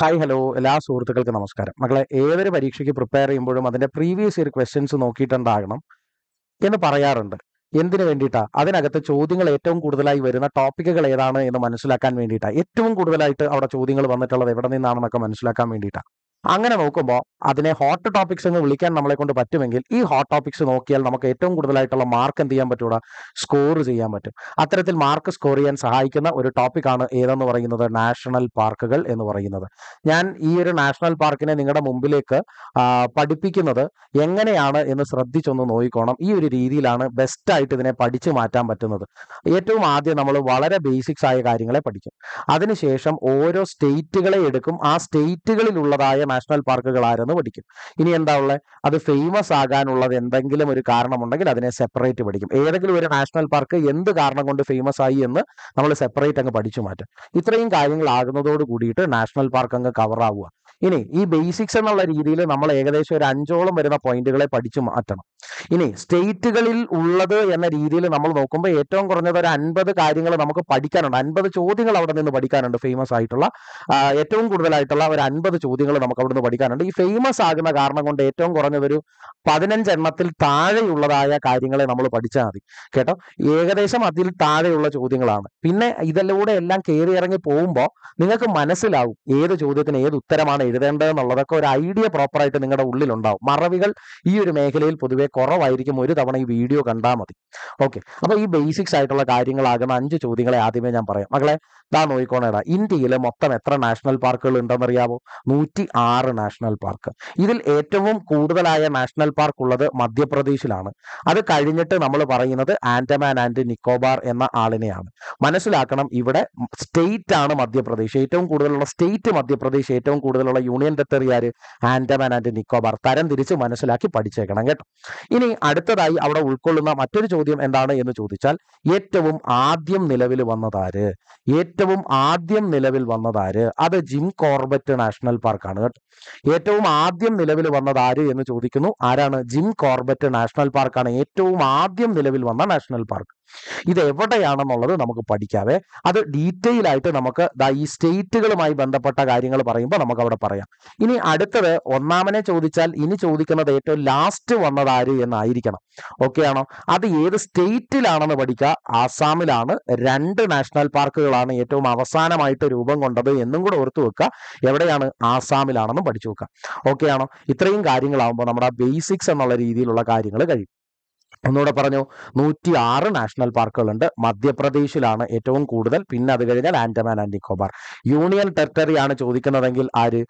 hi hello എല്ലാ സുഹൃത്തുക്കൾക്കും നമസ്കാരം മക്കളെ ഏതൊരു പരീക്ഷയ്ക്ക് പ്രിപ്പയർ ചെയ്യുമ്പോഴും അതിൻ്റെ പ്രീവിയസ് ഇയർ ക്വസ്റ്റ്യൻസ് നോക്കിയിട്ടുണ്ടാകണം എന്ന് പറയാറുണ്ട് എന്തിനു വേണ്ടിയിട്ടാണ് അതിനകത്ത് ചോദ്യങ്ങൾ ഏറ്റവും കൂടുതലായി വരുന്ന ടോപ്പിക്കുകൾ ഏതാണ് എന്ന് മനസ്സിലാക്കാൻ വേണ്ടിയിട്ടാണ് ഏറ്റവും കൂടുതലായിട്ട് അവിടെ ചോദ്യങ്ങൾ വന്നിട്ടുള്ളത് എവിടെ നിന്നാണെന്നൊക്കെ മനസ്സിലാക്കാൻ വേണ്ടിയിട്ടാണ് അങ്ങനെ നോക്കുമ്പോൾ അതിനെ ഹോട്ട് ടോപ്പിക്സ് എന്ന് വിളിക്കാൻ നമ്മളെ കൊണ്ട് പറ്റുമെങ്കിൽ ഈ ഹോട്ട് ടോപ്പിക്സ് നോക്കിയാൽ നമുക്ക് ഏറ്റവും കൂടുതലായിട്ടുള്ള മാർക്ക് എന്ത് ചെയ്യാൻ പറ്റൂടാ സ്കോർ ചെയ്യാൻ പറ്റും അത്തരത്തിൽ മാർക്ക് സ്കോർ ചെയ്യാൻ സഹായിക്കുന്ന ഒരു ടോപ്പിക്കാണ് ഏതെന്ന് പറയുന്നത് നാഷണൽ പാർക്കുകൾ എന്ന് പറയുന്നത് ഞാൻ ഈ ഒരു നാഷണൽ പാർക്കിനെ നിങ്ങളുടെ മുമ്പിലേക്ക് പഠിപ്പിക്കുന്നത് എങ്ങനെയാണ് എന്ന് ശ്രദ്ധിച്ചൊന്ന് നോക്കിക്കോണം ഈ ഒരു രീതിയിലാണ് ബെസ്റ്റ് ആയിട്ട് ഇതിനെ പഠിച്ചു മാറ്റാൻ പറ്റുന്നത് ഏറ്റവും ആദ്യം നമ്മൾ വളരെ ബേസിക്സ് ആയ കാര്യങ്ങളെ പഠിക്കും അതിനുശേഷം ഓരോ സ്റ്റേറ്റുകളെ എടുക്കും ആ സ്റ്റേറ്റുകളിലുള്ളതായ നാഷണൽ പാർക്കുകൾ ആരെന്ന് പഠിക്കും ഇനി എന്താ ഉള്ളത് അത് ഫേമസ് ആകാനുള്ളത് എന്തെങ്കിലും ഒരു കാരണമുണ്ടെങ്കിൽ അതിനെ സെപ്പറേറ്റ് പഠിക്കും ഏതെങ്കിലും ഒരു നാഷണൽ പാർക്ക് എന്ത് കാരണം കൊണ്ട് ഫേമസ് ആയി എന്ന് നമ്മൾ സെപ്പറേറ്റ് അങ്ങ് പഠിച്ചു മാറ്റും ഇത്രയും കാര്യങ്ങളാകുന്നതോട് കൂടിയിട്ട് നാഷണൽ പാർക്ക് അങ്ങ് കവർ ആവുക ഇനി ഈ ബേസിക്സ് എന്നുള്ള രീതിയിൽ നമ്മൾ ഏകദേശം ഒരു അഞ്ചോളം വരുന്ന പോയിന്റുകളെ പഠിച്ചു മാറ്റണം ഇനി സ്റ്റേറ്റുകളിൽ ഉള്ളത് എന്ന രീതിയിൽ നമ്മൾ നോക്കുമ്പോൾ ഏറ്റവും കുറഞ്ഞത് ഒരു അൻപത് കാര്യങ്ങൾ നമുക്ക് പഠിക്കാനുണ്ട് അൻപത് ചോദ്യങ്ങൾ അവിടെ നിന്ന് പഠിക്കാനുണ്ട് ഫേമസ് ആയിട്ടുള്ള ഏറ്റവും കൂടുതലായിട്ടുള്ള ഒരു അൻപത് ചോദ്യങ്ങൾ നമുക്ക് അവിടെ നിന്ന് പഠിക്കാനുണ്ട് ഈ ഫേമസ് ആകുന്ന കാരണം കൊണ്ട് ഏറ്റവും കുറഞ്ഞതൊരു പതിനഞ്ചെണ്ണത്തിൽ താഴെയുള്ളതായ കാര്യങ്ങളെ നമ്മൾ പഠിച്ചാൽ മതി കേട്ടോ ഏകദേശം അതിൽ താഴെയുള്ള ചോദ്യങ്ങളാണ് പിന്നെ ഇതിലൂടെ എല്ലാം കയറി ഇറങ്ങി പോകുമ്പോൾ നിങ്ങൾക്ക് മനസ്സിലാവും ഏത് ചോദ്യത്തിന് ഏത് ഉത്തരമാണ് എഴുതേണ്ടതെന്നുള്ളതൊക്കെ ഒരു ഐഡിയ പ്രോപ്പറായിട്ട് നിങ്ങളുടെ ഉള്ളിലുണ്ടാവും മറവികൾ ഈ ഒരു മേഖലയിൽ പൊതുവെ കുറവായിരിക്കും ഒരു തവണ ഈ വീഡിയോ കണ്ടാൽ മതി ഓക്കെ അപ്പോൾ ഈ ബേസിക്സ് ആയിട്ടുള്ള കാര്യങ്ങളാകുന്ന അഞ്ച് ചോദ്യങ്ങളെ ആദ്യമേ ഞാൻ പറയാം മകളെ ദാ നോക്കിക്കോണേടാ ഇന്ത്യയിൽ മൊത്തം എത്ര നാഷണൽ പാർക്കുകൾ ഉണ്ടെന്നറിയാവോ നൂറ്റി ആറ് നാഷണൽ പാർക്ക് ഇതിൽ ഏറ്റവും കൂടുതലായ നാഷണൽ പാർക്ക് ഉള്ളത് മധ്യപ്രദേശിലാണ് അത് കഴിഞ്ഞിട്ട് നമ്മൾ പറയുന്നത് ആൻഡമാൻ ആൻഡ് നിക്കോബാർ എന്ന ആളിനെയാണ് മനസ്സിലാക്കണം ഇവിടെ സ്റ്റേറ്റ് ആണ് മധ്യപ്രദേശ് ഏറ്റവും കൂടുതലുള്ള സ്റ്റേറ്റ് മധ്യപ്രദേശ് ഏറ്റവും കൂടുതലുള്ള എന്നുള്ള union territory Andaman and Nicobar തരം തിരിച്ച് മനസ്സിലാക്കി പഠിച്ചേക്കണം കേട്ടോ ഇനി അടുത്തതായി അവിടെ ഉൾക്കൊള്ളുന്ന മറ്റൊരു ചോദ്യം എന്താണ് എന്ന് ചോദിച്ചാൽ ഏറ്റവും ആദ്യം നിലവിൽ വന്നതാര് ഏറ്റവും ആദ്യം നിലവിൽ വന്നതാര് അത് ജിം കോർബറ്റ് നാഷണൽ പാർക്കാണ് കേട്ടോ ഏറ്റവും ആദ്യം നിലവിൽ വന്നതാര് എന്ന് ചോദിക്കുന്നു ആരാണ് ജിം കോർബറ്റ് നാഷണൽ പാർക്കാണ് ഏറ്റവും ആദ്യം നിലവിൽ വന്ന നാഷണൽ പാർക്ക് ഇത് എവിടെയാണെന്നുള്ളത് നമുക്ക് പഠിക്കാവേ അത് ഡീറ്റെയിൽ ആയിട്ട് നമുക്ക് ഈ സ്റ്റേറ്റുകളുമായി ബന്ധപ്പെട്ട കാര്യങ്ങൾ പറയുമ്പോൾ നമുക്ക് അവിടെ പറയാം ഇനി അടുത്തത് ഒന്നാമനെ ചോദിച്ചാൽ ഇനി ചോദിക്കുന്നത് ഏറ്റവും ലാസ്റ്റ് വന്നത് ആര് എന്നായിരിക്കണം ഓക്കെ ആണോ അത് ഏത് സ്റ്റേറ്റിലാണെന്ന് പഠിക്കുക ആസാമിലാണ് രണ്ട് നാഷണൽ പാർക്കുകളാണ് ഏറ്റവും അവസാനമായിട്ട് രൂപം കൊണ്ടത് എന്നും കൂടെ ഓർത്തു വെക്കുക എവിടെയാണ് ആസാമിലാണെന്നും പഠിച്ചു വെക്കുക ഓക്കെ ആണോ ഇത്രയും കാര്യങ്ങളാവുമ്പോൾ നമ്മുടെ ബേസിക്സ് എന്നുള്ള രീതിയിലുള്ള കാര്യങ്ങൾ കഴിയും ഒന്നുകൂടെ പറഞ്ഞു നൂറ്റി ആറ് നാഷണൽ പാർക്കുകളുണ്ട് മധ്യപ്രദേശിലാണ് ഏറ്റവും കൂടുതൽ പിന്നെ അത് കഴിഞ്ഞാൽ ആൻഡമാൻ ആൻഡ് നിക്കോബാർ യൂണിയൻ ആണ് ചോദിക്കുന്നതെങ്കിൽ ആര്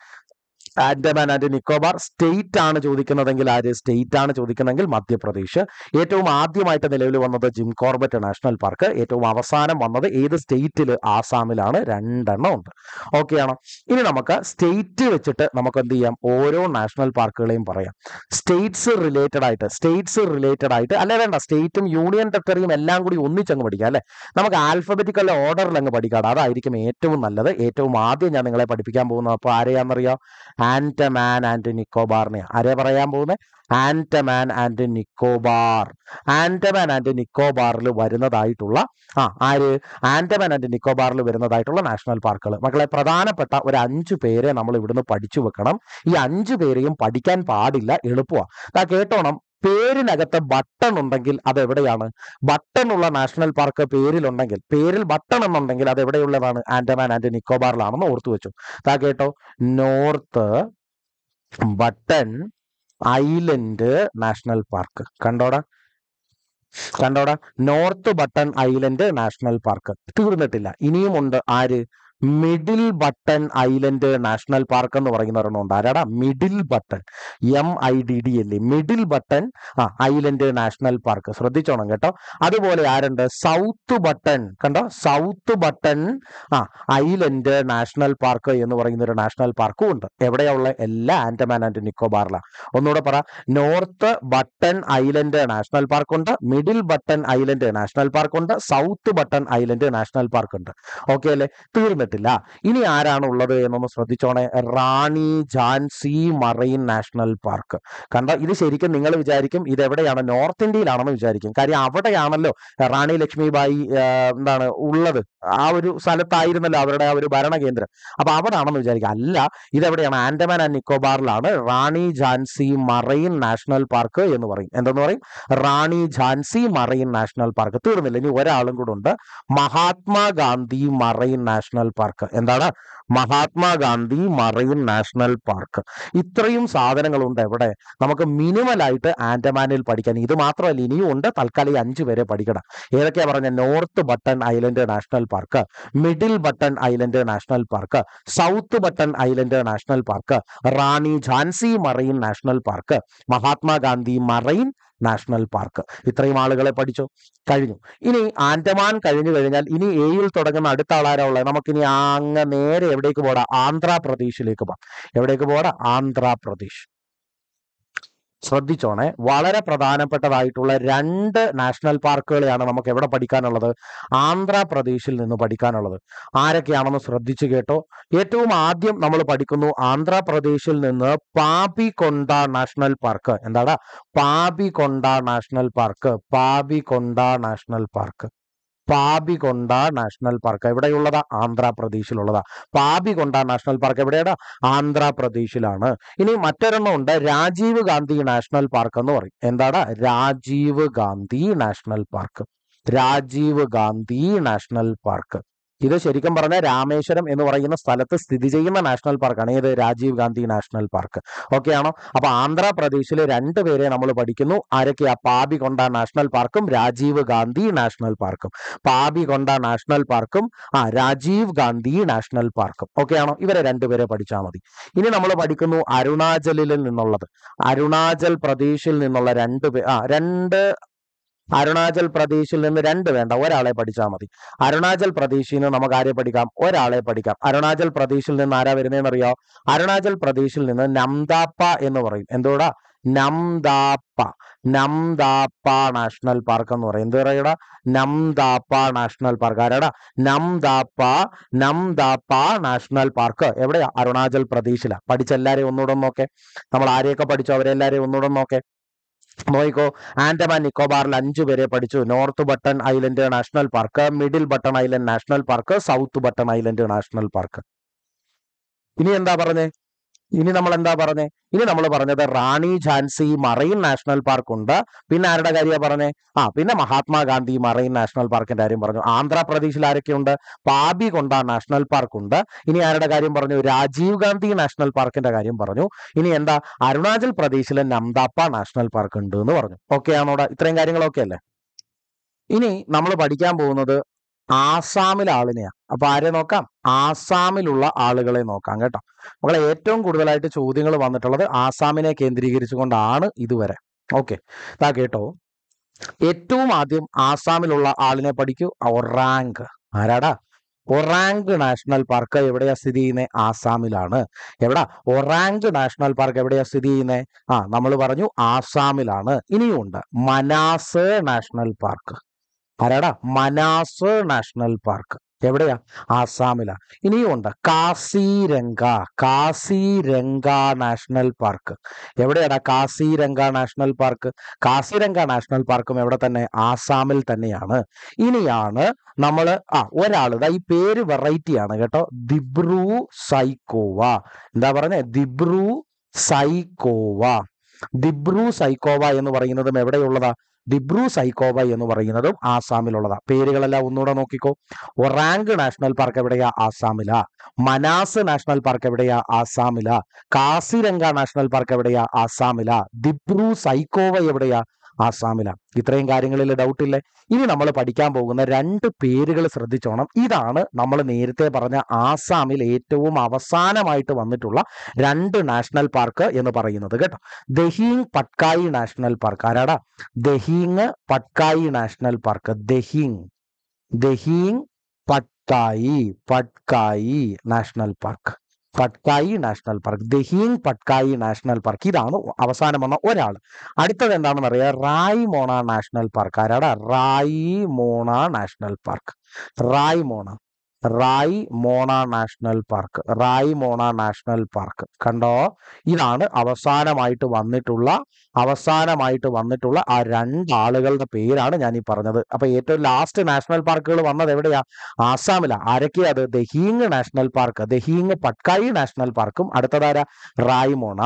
ആൻഡമാൻ ആൻഡ് നിക്കോബാർ സ്റ്റേറ്റ് ആണ് ചോദിക്കുന്നതെങ്കിൽ ആര് സ്റ്റേറ്റ് ആണ് ചോദിക്കുന്നതെങ്കിൽ മധ്യപ്രദേശ് ഏറ്റവും ആദ്യമായിട്ട് നിലവിൽ വന്നത് ജിം കോർബറ്റ് നാഷണൽ പാർക്ക് ഏറ്റവും അവസാനം വന്നത് ഏത് സ്റ്റേറ്റിൽ ആസാമിലാണ് രണ്ടെണ്ണം ഉണ്ട് ഓക്കെ ആണോ ഇനി നമുക്ക് സ്റ്റേറ്റ് വെച്ചിട്ട് നമുക്ക് എന്ത് ചെയ്യാം ഓരോ നാഷണൽ പാർക്കുകളെയും പറയാം സ്റ്റേറ്റ്സ് റിലേറ്റഡ് ആയിട്ട് സ്റ്റേറ്റ്സ് റിലേറ്റഡ് ആയിട്ട് അല്ലെ വേണ്ട സ്റ്റേറ്റും യൂണിയൻ ടെറിട്ടറിയും എല്ലാം കൂടി ഒന്നിച്ചങ്ങ് പഠിക്കാം അല്ലെ നമുക്ക് ആൽഫബറ്റിക്കൽ ഓർഡറിൽ അങ്ങ് പഠിക്കാം അതായിരിക്കും ഏറ്റവും നല്ലത് ഏറ്റവും ആദ്യം ഞാൻ നിങ്ങളെ പഠിപ്പിക്കാൻ പോകുന്നത് അപ്പോൾ ആരെയാണെന്നറിയാം ആൻറ്റമാൻ ആൻഡ് നിക്കോബാറിനെ ആരെ പറയാൻ പോകുന്നത് ആൻറ്റമാൻ ആൻഡ് നിക്കോബാർ ആൻറ്റമാൻ ആൻഡ് നിക്കോബാറിൽ വരുന്നതായിട്ടുള്ള ആ ആര് ആൻറ്റമാൻ ആൻഡ് നിക്കോബാറിൽ വരുന്നതായിട്ടുള്ള നാഷണൽ പാർക്കുകൾ മക്കളെ പ്രധാനപ്പെട്ട ഒരു അഞ്ചു പേരെ നമ്മൾ ഇവിടുന്ന് പഠിച്ചു വെക്കണം ഈ അഞ്ചു പേരെയും പഠിക്കാൻ പാടില്ല എളുപ്പമാണ് കേട്ടോണം പേരിനകത്ത് ബട്ടൺ ഉണ്ടെങ്കിൽ അത് എവിടെയാണ് ബട്ടൺ ഉള്ള നാഷണൽ പാർക്ക് പേരിലുണ്ടെങ്കിൽ പേരിൽ ബട്ടൺ എന്നുണ്ടെങ്കിൽ അത് എവിടെയുള്ളതാണ് ആൻഡമാൻ ആൻഡ് നിക്കോബാറിലാണെന്ന് ഓർത്തു വെച്ചു താ കേട്ടോ North Button Island National Park കണ്ടോടാ കണ്ടോടാ North Button Island National Park തീർന്നിട്ടില്ല ഇനിയുമുണ്ട് ആര് Middle Button Island National park എന്ന് പറയുന്ന ഒരെണ്ണമുണ്ട് ആരാടാ Middle Button M I D D L Middle Button ആ ഐലൻഡ് നാഷണൽ പാർക്ക് ശ്രദ്ധിച്ചോണം കേട്ടോ അതുപോലെ ആരുണ്ട് സൗത്ത് ബട്ടൺ കണ്ടോ സൗത്ത് ബട്ടൺ ആ ഐലൻഡ് നാഷണൽ പാർക്ക് എന്ന് പറയുന്ന ഒരു നാഷണൽ പാർക്കും ഉണ്ട് എവിടെയുള്ള എല്ലാ ആൻഡമാൻ ആൻഡ് നിക്കോബാറിലാണ് ഒന്നുകൂടെ പറ North Button Island National park ഉണ്ട് Middle Button Island National park ഉണ്ട് South Button Island National park ഉണ്ട് ഓക്കെ അല്ലേ തീർന്നു പറ്റത്തില്ല ഇനി ഉള്ളത് എന്നൊന്ന് ശ്രദ്ധിച്ചോണേ Rani Jhansi Marine National Park കണ്ട ഇത് ശരിക്കും നിങ്ങൾ വിചാരിക്കും ഇത് എവിടെയാണ് നോർത്ത് ഇന്ത്യയിലാണെന്ന് വിചാരിക്കും കാര്യം അവിടെയാണല്ലോ റാണി ലക്ഷ്മിബായി എന്താണ് ഉള്ളത് ആ ഒരു സ്ഥലത്തായിരുന്നല്ലോ അവരുടെ ആ ഒരു ഭരണ കേന്ദ്രം അപ്പൊ അവിടാണെന്ന് വിചാരിക്കും അല്ല ഇതെവിടെയാണ് ആൻഡമാൻ ആൻഡ് നിക്കോബാറിലാണ് Rani Jhansi Marine National park എന്ന് പറയും എന്തെന്ന് പറയും Rani Jhansi Marine National Park തീർന്നില്ല ഇനി ഒരാളും കൂടെ ഉണ്ട് മഹാത്മാഗാന്ധി മറൈൻ നാഷണൽ പാർക്ക് എന്താണ് മഹാത്മാഗാന്ധി മറൈൻ നാഷണൽ പാർക്ക് ഇത്രയും സാധനങ്ങളുണ്ട് എവിടെ നമുക്ക് മിനിമലായിട്ട് ആൻഡമാനിൽ പഠിക്കാൻ ഇത് മാത്രമല്ല ഇനിയും ഉണ്ട് തൽക്കാലം അഞ്ചു പേരെ പഠിക്കണം ഏതൊക്കെയാണ് പറഞ്ഞ North Button Island National Park Middle Button Island National Park South Button Island National Park Rani Jhansi Marine National Park Mahatma Gandhi Marine National Park ഇത്രയും ആളുകളെ പഠിച്ചു കഴിഞ്ഞു ഇനി ആൻഡമാൻ കഴിഞ്ഞു കഴിഞ്ഞാൽ ഇനി എയിൽ തുടങ്ങുന്ന അടുത്ത ആളാരാ ഉള്ളത് നമുക്കിനി അങ്ങ് നേരെ എവിടേക്ക് പോടാം ആന്ധ്രാപ്രദേശിലേക്ക് പോകാം എവിടേക്ക് പോടാം ആന്ധ്രാപ്രദേശ് ശ്രദ്ധിച്ചോണേ വളരെ പ്രധാനപ്പെട്ടതായിട്ടുള്ള രണ്ട് നാഷണൽ പാർക്കുകളെയാണ് നമുക്ക് എവിടെ പഠിക്കാനുള്ളത് ആന്ധ്രാപ്രദേശിൽ നിന്ന് പഠിക്കാനുള്ളത് ആരൊക്കെയാണെന്ന് ശ്രദ്ധിച്ചു കേട്ടോ ഏറ്റവും ആദ്യം നമ്മൾ പഠിക്കുന്നു ആന്ധ്രാപ്രദേശിൽ നിന്ന് കൊണ്ട നാഷണൽ പാർക്ക് എന്താടാ Konda National Park Konda National Park Konda National Park എവിടെയുള്ളതാ ആന്ധ്രാപ്രദേശിലുള്ളതാ കൊണ്ട നാഷണൽ പാർക്ക് എവിടെയാണ് ആന്ധ്രാപ്രദേശിലാണ് ഇനി മറ്റൊരെണ്ണം ഉണ്ട് രാജീവ് ഗാന്ധി നാഷണൽ പാർക്ക് എന്ന് പറയും എന്താണ് Rajiv Gandhi National Park Rajiv Gandhi National park ഇത് ശരിക്കും പറഞ്ഞാൽ രാമേശ്വരം എന്ന് പറയുന്ന സ്ഥലത്ത് സ്ഥിതി ചെയ്യുന്ന നാഷണൽ പാർക്കാണ് ഏത് Rajiv Gandhi National park okay ആണോ അപ്പൊ ആന്ധ്രാപ്രദേശിലെ രണ്ട് പേരെ നമ്മൾ പഠിക്കുന്നു പാബി കൊണ്ട നാഷണൽ പാർക്കും രാജീവ് ഗാന്ധി നാഷണൽ പാർക്കും പാബി കൊണ്ട നാഷണൽ പാർക്കും ആ രാജീവ് ഗാന്ധി നാഷണൽ പാർക്കും ഓക്കെ ആണോ ഇവരെ രണ്ടുപേരെ പഠിച്ചാൽ മതി ഇനി നമ്മൾ പഠിക്കുന്നു അരുണാചലിൽ നിന്നുള്ളത് അരുണാചൽ പ്രദേശിൽ നിന്നുള്ള രണ്ട് ആ രണ്ട് അരുണാചൽ പ്രദേശിൽ നിന്ന് രണ്ട് വേണ്ട ഒരാളെ പഠിച്ചാൽ മതി അരുണാചൽ പ്രദേശിൽ നിന്ന് നമുക്ക് ആരെ പഠിക്കാം ഒരാളെ പഠിക്കാം അരുണാചൽ പ്രദേശിൽ നിന്ന് ആരാ അറിയോ അരുണാചൽ പ്രദേശിൽ നിന്ന് നംദാപ്പ എന്ന് പറയും എന്തോടാ നംദാപ്പ നംദാപ്പ നാഷണൽ പാർക്ക് എന്ന് പറയും എന്ത് പറയടാ നംദാപ്പ നാഷണൽ പാർക്ക് ആരാടാ നംദാപ്പ നംദാപ്പ നാഷണൽ പാർക്ക് എവിടെയാ അരുണാചൽ പ്രദേശിലാ പഠിച്ച എല്ലാരെയും ഒന്നുകൂടെ നോക്കേ നമ്മൾ ആരെയൊക്കെ പഠിച്ചോ അവരെല്ലാരെയും ഒന്നുകൂടെ നോക്കേ നോയിക്കോ ആൻഡമാൻ നിക്കോബാറിൽ അഞ്ചു പേരെ പഠിച്ചു North Button Island National Park Middle Button Island National Park South Button Island National Park ഇനി എന്താ പറഞ്ഞേ ഇനി നമ്മൾ എന്താ പറഞ്ഞേ ഇനി നമ്മൾ പറഞ്ഞത് Rani Jhansi Marine National park ഉണ്ട് പിന്നെ ആരുടെ കാര്യമാണ് പറഞ്ഞേ ആ പിന്നെ മഹാത്മാഗാന്ധി മറൈൻ നാഷണൽ പാർക്കിന്റെ കാര്യം പറഞ്ഞു ആന്ധ്രാപ്രദേശിൽ ആരൊക്കെയുണ്ട് പാബി കൊണ്ട നാഷണൽ പാർക്ക് ഉണ്ട് ഇനി ആരുടെ കാര്യം പറഞ്ഞു രാജീവ് ഗാന്ധി നാഷണൽ പാർക്കിന്റെ കാര്യം പറഞ്ഞു ഇനി എന്താ അരുണാചൽ പ്രദേശിലെ നംദാപ്പ നാഷണൽ പാർക്ക് ഉണ്ട് എന്ന് പറഞ്ഞു ഓക്കെ ആണോ ഇത്രയും കാര്യങ്ങളൊക്കെ അല്ലേ ഇനി നമ്മൾ പഠിക്കാൻ പോകുന്നത് ആസാമിലെ ആളിനെയാ അപ്പൊ ആരെ നോക്കാം ആസാമിലുള്ള ആളുകളെ നോക്കാം കേട്ടോ മക്കളെ ഏറ്റവും കൂടുതലായിട്ട് ചോദ്യങ്ങൾ വന്നിട്ടുള്ളത് ആസാമിനെ കേന്ദ്രീകരിച്ചുകൊണ്ടാണ് ഇതുവരെ ഓക്കെ താ കേട്ടോ ഏറ്റവും ആദ്യം ആസാമിലുള്ള ആളിനെ പഠിക്കൂ ഒറാങ്ക് ആരാടാ ഒറാങ്ക് നാഷണൽ പാർക്ക് എവിടെയാ സ്ഥിതി ചെയ്യുന്നത് ആസാമിലാണ് എവിടാ ഒറാങ്ക് നാഷണൽ പാർക്ക് എവിടെയാ സ്ഥിതി ചെയ്യുന്നത് ആ നമ്മൾ പറഞ്ഞു ആസാമിലാണ് ഇനിയും ഉണ്ട് മനാസ് നാഷണൽ പാർക്ക് ആരാടാ മനാസ് നാഷണൽ പാർക്ക് എവിടെയാ ആസാമിലാണ് ഇനിയും ഉണ്ട് കാസിരംഗ കാസിരംഗ നാഷണൽ പാർക്ക് എവിടെയാണ് Kaziranga National Park Kaziranga National പാർക്കും എവിടെ തന്നെ ആസാമിൽ തന്നെയാണ് ഇനിയാണ് നമ്മൾ ആ ഒരാളുടെ ഈ പേര് വെറൈറ്റിയാണ് കേട്ടോ ദിബ്രു സൈക്കോവ എന്താ പറഞ്ഞേ ദിബ്രു സൈക്കോവ ദിബ്രു സൈക്കോവ എന്ന് പറയുന്നതും എവിടെയുള്ളതാ ദിബ്രു സൈക്കോബ എന്ന് പറയുന്നതും ആസാമിലുള്ളതാണ് പേരുകളെല്ലാം ഒന്നുകൂടെ നോക്കിക്കോ ഒറാങ്ക് നാഷണൽ പാർക്ക് എവിടെയാ ആസാമില മനാസ് നാഷണൽ പാർക്ക് എവിടെയാ ആസാമില കാസിരംഗ നാഷണൽ പാർക്ക് എവിടെയാ ആസാമില ദിബ്രു സൈക്കോവ എവിടെയാ ആസാമിലാണ് ഇത്രയും കാര്യങ്ങളിൽ ഡൗട്ടില്ലേ ഇനി നമ്മൾ പഠിക്കാൻ പോകുന്ന രണ്ട് പേരുകൾ ശ്രദ്ധിച്ചോണം ഇതാണ് നമ്മൾ നേരത്തെ പറഞ്ഞ ആസാമിൽ ഏറ്റവും അവസാനമായിട്ട് വന്നിട്ടുള്ള രണ്ട് നാഷണൽ പാർക്ക് എന്ന് പറയുന്നത് കേട്ടോ ദഹീങ് പട്കായി നാഷണൽ പാർക്ക് ആരാടാ Dehing Patkai National Park Dehing Dehing Patkai Patkai National Park Patkai National Park Dehing Patkai National park ഇതാണ് അവസാനം വന്ന ഒരാൾ അടുത്തത് എന്താണെന്ന് അറിയാം റായ് മോണ നാഷണൽ പാർക്ക് ആരാടാ റായ് മോണ നാഷണൽ പാർക്ക് റായ് മോണ റായ് മോണ നാഷണൽ പാർക്ക് റായ് മോണ നാഷണൽ പാർക്ക് കണ്ടോ ഇതാണ് അവസാനമായിട്ട് വന്നിട്ടുള്ള അവസാനമായിട്ട് വന്നിട്ടുള്ള ആ രണ്ടാളുകളുടെ പേരാണ് ഞാൻ ഈ പറഞ്ഞത് അപ്പൊ ഏറ്റവും ലാസ്റ്റ് നാഷണൽ പാർക്കുകൾ വന്നത് എവിടെയാ ആസാമിലാണ് ആരൊക്കെയാ അത് Dehing National Park Dehing Patkai National പാർക്കും അടുത്തതാര റായ്മോണ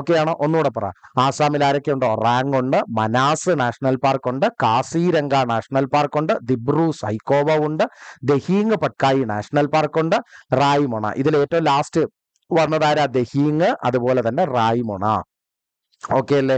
ഓക്കെ ആണോ ഒന്നുകൂടെ പറ ആസാമിൽ ഉണ്ടോ റാങ് ഉണ്ട് മനാസ് നാഷണൽ പാർക്ക് ഉണ്ട് കാസിരംഗ നാഷണൽ പാർക്ക് ഉണ്ട് ദിബ്രു സൈക്കോവ ഉണ്ട് ദഹീങ് പട്കായി നാഷണൽ പാർക്ക് ഉണ്ട് റായ്മോണ ഇതിൽ ഏറ്റവും ലാസ്റ്റ് വന്നതാരാ ദഹീങ് അതുപോലെ തന്നെ റായ്മോണ ഓക്കെ അല്ലേ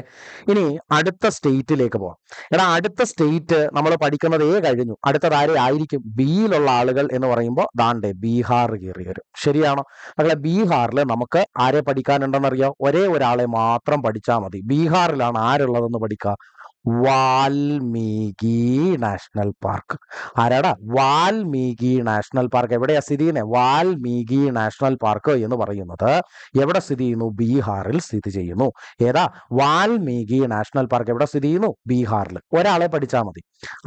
ഇനി അടുത്ത സ്റ്റേറ്റിലേക്ക് പോകാം എടാ അടുത്ത സ്റ്റേറ്റ് നമ്മൾ പഠിക്കുന്നത് ഏ കഴിഞ്ഞു അടുത്തത് ആരെ ആയിരിക്കും ബിയിലുള്ള ആളുകൾ എന്ന് പറയുമ്പോൾ ദാണ്ടെ ബീഹാർ കയറി വരും ശരിയാണോ അല്ലെ ബീഹാറിൽ നമുക്ക് ആരെ പഠിക്കാനുണ്ടെന്നറിയോ ഒരേ ഒരാളെ മാത്രം പഠിച്ചാൽ മതി ബീഹാറിലാണ് ആരുള്ളതെന്ന് പഠിക്കുക വാൽമീകി നാഷണൽ പാർക്ക് ആരാടാ വാൽമീകി നാഷണൽ പാർക്ക് എവിടെയാ സ്ഥിതി ചെയ്യുന്നത് വാൽമീകി നാഷണൽ പാർക്ക് എന്ന് പറയുന്നത് എവിടെ സ്ഥിതി ചെയ്യുന്നു ബീഹാറിൽ സ്ഥിതി ചെയ്യുന്നു ഏതാ വാൽമീകി നാഷണൽ പാർക്ക് എവിടെ സ്ഥിതി ചെയ്യുന്നു ബീഹാറിൽ ഒരാളെ പഠിച്ചാൽ മതി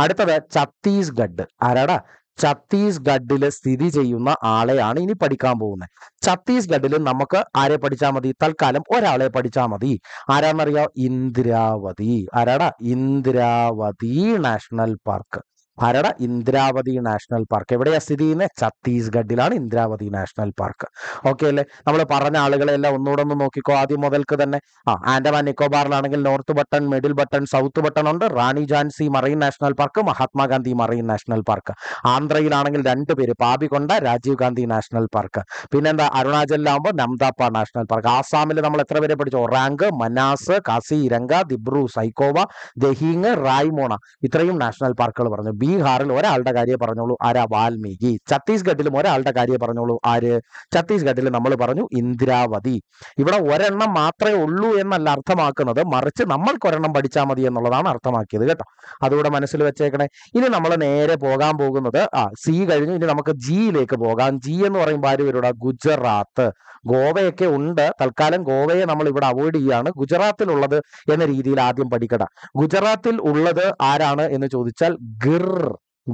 അടുത്തത് ഛത്തീസ്ഗഡ് ആരാടാ ഛത്തീസ്ഗഡിൽ സ്ഥിതി ചെയ്യുന്ന ആളെയാണ് ഇനി പഠിക്കാൻ പോകുന്നത് ഛത്തീസ്ഗഡിൽ നമുക്ക് ആരെ പഠിച്ചാൽ മതി തൽക്കാലം ഒരാളെ പഠിച്ചാൽ മതി ആരാന്നറിയോ ഇന്ദിരാവതി ആരാടാ ഇന്ദിരാവതി നാഷണൽ പാർക്ക് ഭരണ ഇന്ദ്രാവതി നാഷണൽ പാർക്ക് എവിടെയാണ് സ്ഥിതി ചെയ്യുന്നത് ഛത്തീസ്ഗഡിലാണ് ഇന്ദ്രാവതി നാഷണൽ പാർക്ക് ഓക്കെ അല്ലേ നമ്മൾ പറഞ്ഞ ആളുകളെ എല്ലാം ഒന്നുകൂടെ ഒന്ന് നോക്കിക്കോ ആദ്യം മുതൽക്ക് തന്നെ ആ ആൻഡമാൻ നിക്കോബാറിലാണെങ്കിൽ North Button Middle Button South Button ഉണ്ട് Rani Jhansi Marine National Park Mahatma Gandhi Marine National Park ആന്ധ്രയിലാണെങ്കിൽ രണ്ട് പേര് പാപി കൊണ്ട രാജീവ് ഗാന്ധി നാഷണൽ പാർക്ക് പിന്നെന്താ അരുണാചലിലാകുമ്പോൾ നംദാപ്പ നാഷണൽ പാർക്ക് ആസാമിൽ നമ്മൾ എത്ര പേരെ പഠിച്ചു ഒറാങ്ക് മനാസ് കാസി ഇരങ്ക ദിബ്രു സൈക്കോവ ദഹീങ് റായ്മോണ ഇത്രയും നാഷണൽ പാർക്കുകൾ പറഞ്ഞു ബി ബീഹാറിൽ ഒരാളുടെ കാര്യം പറഞ്ഞോളൂ ആരാ വാൽമീകി ഛത്തീസ്ഗഡിലും ഒരാളുടെ കാര്യം പറഞ്ഞോളൂ ആര് ഛത്തീസ്ഗഡിൽ നമ്മൾ പറഞ്ഞു ഇന്ദിരാവതി ഇവിടെ ഒരെണ്ണം മാത്രമേ ഉള്ളൂ എന്നല്ല അർത്ഥമാക്കുന്നത് മറിച്ച് നമ്മൾക്ക് ഒരെണ്ണം പഠിച്ചാൽ മതി എന്നുള്ളതാണ് അർത്ഥമാക്കിയത് കേട്ടോ അതുകൂടെ മനസ്സിൽ വെച്ചേക്കണേ ഇനി നമ്മൾ നേരെ പോകാൻ പോകുന്നത് ആ സി കഴിഞ്ഞു ഇനി നമുക്ക് ജിയിലേക്ക് പോകാം ജി എന്ന് പറയുമ്പോൾ ആര് ഇവരുടെ ഗുജറാത്ത് ഗോവയൊക്കെ ഉണ്ട് തൽക്കാലം ഗോവയെ നമ്മൾ ഇവിടെ അവോയ്ഡ് ചെയ്യാണ് ഗുജറാത്തിലുള്ളത് എന്ന രീതിയിൽ ആദ്യം പഠിക്കട ഗുജറാത്തിൽ ഉള്ളത് ആരാണ് എന്ന് ചോദിച്ചാൽ ഗിർ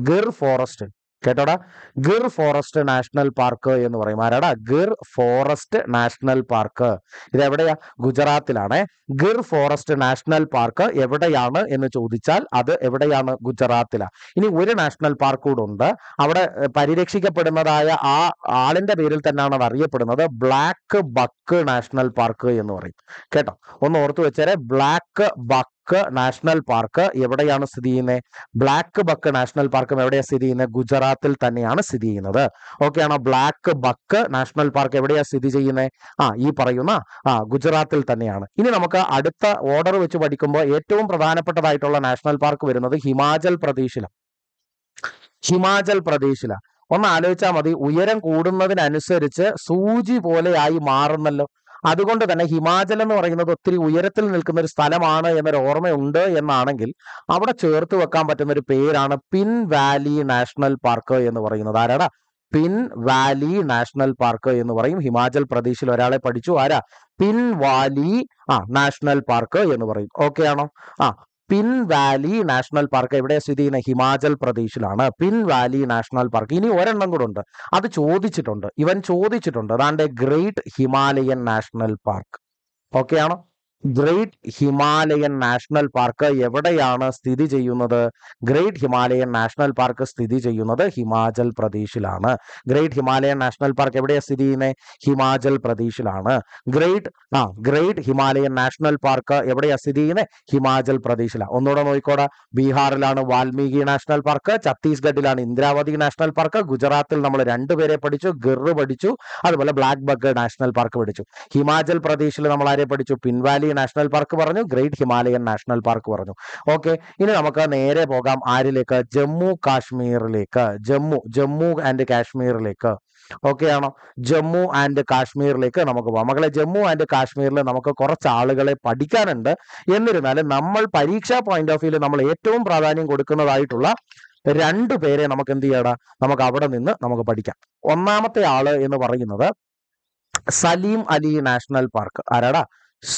ഗിർ ഫോറസ്റ്റ് കേട്ടോടാ ഗിർ ഫോറസ്റ്റ് നാഷണൽ പാർക്ക് എന്ന് പറയും ആരാടാ ഗിർ ഫോറസ്റ്റ് നാഷണൽ പാർക്ക് ഇത് എവിടെയാ ഗുജറാത്തിലാണ് ഗിർ ഫോറസ്റ്റ് നാഷണൽ പാർക്ക് എവിടെയാണ് എന്ന് ചോദിച്ചാൽ അത് എവിടെയാണ് ഗുജറാത്തിലാണ് ഇനി ഒരു നാഷണൽ പാർക്ക് കൂടെ ഉണ്ട് അവിടെ പരിരക്ഷിക്കപ്പെടുന്നതായ ആ ആളിന്റെ പേരിൽ തന്നെയാണ് അത് അറിയപ്പെടുന്നത് ബ്ലാക്ക് ബക്ക് നാഷണൽ പാർക്ക് എന്ന് പറയും കേട്ടോ ഒന്ന് ഓർത്തു വെച്ചേരെ Black Buck Buck National park എവിടെയാണ് സ്ഥിതി ചെയ്യുന്നത് ബ്ലാക്ക് ബക്ക് നാഷണൽ പാർക്കും എവിടെയാണ് സ്ഥിതി ചെയ്യുന്നത് ഗുജറാത്തിൽ തന്നെയാണ് സ്ഥിതി ചെയ്യുന്നത് ഓക്കെയാണോ ബ്ലാക്ക് ബക്ക് നാഷണൽ പാർക്ക് എവിടെയാണ് സ്ഥിതി ചെയ്യുന്നത് ആ ഈ പറയുന്ന ആ ഗുജറാത്തിൽ തന്നെയാണ് ഇനി നമുക്ക് അടുത്ത ഓർഡർ വെച്ച് പഠിക്കുമ്പോൾ ഏറ്റവും പ്രധാനപ്പെട്ടതായിട്ടുള്ള നാഷണൽ പാർക്ക് വരുന്നത് ഹിമാചൽ പ്രദേശിലാണ് ഹിമാചൽ പ്രദേശിലാണ് ഒന്ന് ആലോചിച്ചാൽ മതി ഉയരം കൂടുന്നതിനനുസരിച്ച് സൂചി പോലെയായി മാറുന്നല്ലോ അതുകൊണ്ട് തന്നെ ഹിമാചൽ എന്ന് പറയുന്നത് ഒത്തിരി ഉയരത്തിൽ നിൽക്കുന്ന ഒരു സ്ഥലമാണ് എന്നൊരു ഓർമ്മയുണ്ട് എന്നാണെങ്കിൽ അവിടെ ചേർത്ത് വെക്കാൻ പറ്റുന്ന ഒരു പേരാണ് പിൻ വാലി നാഷണൽ പാർക്ക് എന്ന് പറയുന്നത് ആരാടാ പിൻ വാലി നാഷണൽ പാർക്ക് എന്ന് പറയും ഹിമാചൽ പ്രദേശിൽ ഒരാളെ പഠിച്ചു ആരാ പിൻ വാലി ആ നാഷണൽ പാർക്ക് എന്ന് പറയും ഓക്കെ ആണോ ആ പിൻ വാലി നാഷണൽ പാർക്ക് എവിടെ സ്ഥിതി ചെയ്യുന്ന ഹിമാചൽ പ്രദേശിലാണ് പിൻ വാലി നാഷണൽ പാർക്ക് ഇനി ഒരെണ്ണം കൂടെ ഉണ്ട് അത് ചോദിച്ചിട്ടുണ്ട് ഇവൻ ചോദിച്ചിട്ടുണ്ട് അതാണ്ട് Great Himalayan National park okay ആണോ ഗ്രേറ്റ് ഹിമാലയൻ നാഷണൽ പാർക്ക് എവിടെയാണ് സ്ഥിതി ചെയ്യുന്നത് ഗ്രേറ്റ് ഹിമാലയൻ നാഷണൽ പാർക്ക് സ്ഥിതി ചെയ്യുന്നത് ഹിമാചൽ പ്രദേശിലാണ് ഗ്രേറ്റ് ഹിമാലയൻ നാഷണൽ പാർക്ക് എവിടെയാണ് സ്ഥിതി ചെയ്യുന്നത് ഹിമാചൽ പ്രദേശിലാണ് ഗ്രേറ്റ് ആ ഗ്രേറ്റ് ഹിമാലയൻ നാഷണൽ പാർക്ക് എവിടെയാണ് സ്ഥിതി ചെയ്യുന്നത് ഹിമാചൽ പ്രദേശിലാണ് ഒന്നുകൂടെ നോക്കിക്കോടെ ബീഹാറിലാണ് വാൽമീകി നാഷണൽ പാർക്ക് ഛത്തീസ്ഗഡിലാണ് ഇന്ദ്രാവതി നാഷണൽ പാർക്ക് ഗുജറാത്തിൽ നമ്മൾ രണ്ടുപേരെ പഠിച്ചു ഗിർ പഠിച്ചു അതുപോലെ ബ്ലാക്ക് ബഗ് നാഷണൽ പാർക്ക് പഠിച്ചു ഹിമാചൽ പ്രദേശിൽ നമ്മൾ ആരെ പഠിച്ചു പിൻവാലി വാലി നാഷണൽ പാർക്ക് പറഞ്ഞു ഗ്രേറ്റ് ഹിമാലയൻ നാഷണൽ പാർക്ക് പറഞ്ഞു ഓക്കെ ഇനി നമുക്ക് നേരെ പോകാം ആരിലേക്ക് ജമ്മു കാശ്മീരിലേക്ക് ജമ്മു ജമ്മു ആൻഡ് കാശ്മീരിലേക്ക് ഓക്കെ ആണോ ജമ്മു ആൻഡ് കാശ്മീരിലേക്ക് നമുക്ക് പോകാം മകളെ ജമ്മു ആൻഡ് കാശ്മീരിൽ നമുക്ക് കുറച്ച് ആളുകളെ പഠിക്കാനുണ്ട് എന്നിരുന്നാലും നമ്മൾ പരീക്ഷാ പോയിന്റ് ഓഫ് വ്യൂവിൽ നമ്മൾ ഏറ്റവും പ്രാധാന്യം കൊടുക്കുന്നതായിട്ടുള്ള രണ്ടു പേരെ നമുക്ക് എന്ത് ചെയ്യടാ നമുക്ക് അവിടെ നിന്ന് നമുക്ക് പഠിക്കാം ഒന്നാമത്തെ ആള് എന്ന് പറയുന്നത് സലീം അലി നാഷണൽ പാർക്ക് ആരാടാ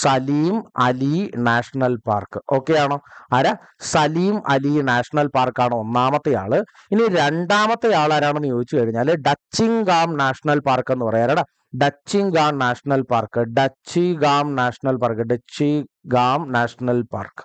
Salim Ali National park okay ആണോ ആരാ സലീം അലി നാഷണൽ പാർക്കാണ് ഒന്നാമത്തെ ആള് ഇനി രണ്ടാമത്തെ ആൾ ആരാണെന്ന് ചോദിച്ചു കഴിഞ്ഞാൽ ഗാം നാഷണൽ പാർക്ക് എന്ന് പറയാനാണ് Gam National Park Dachigam National Park Dachigam National park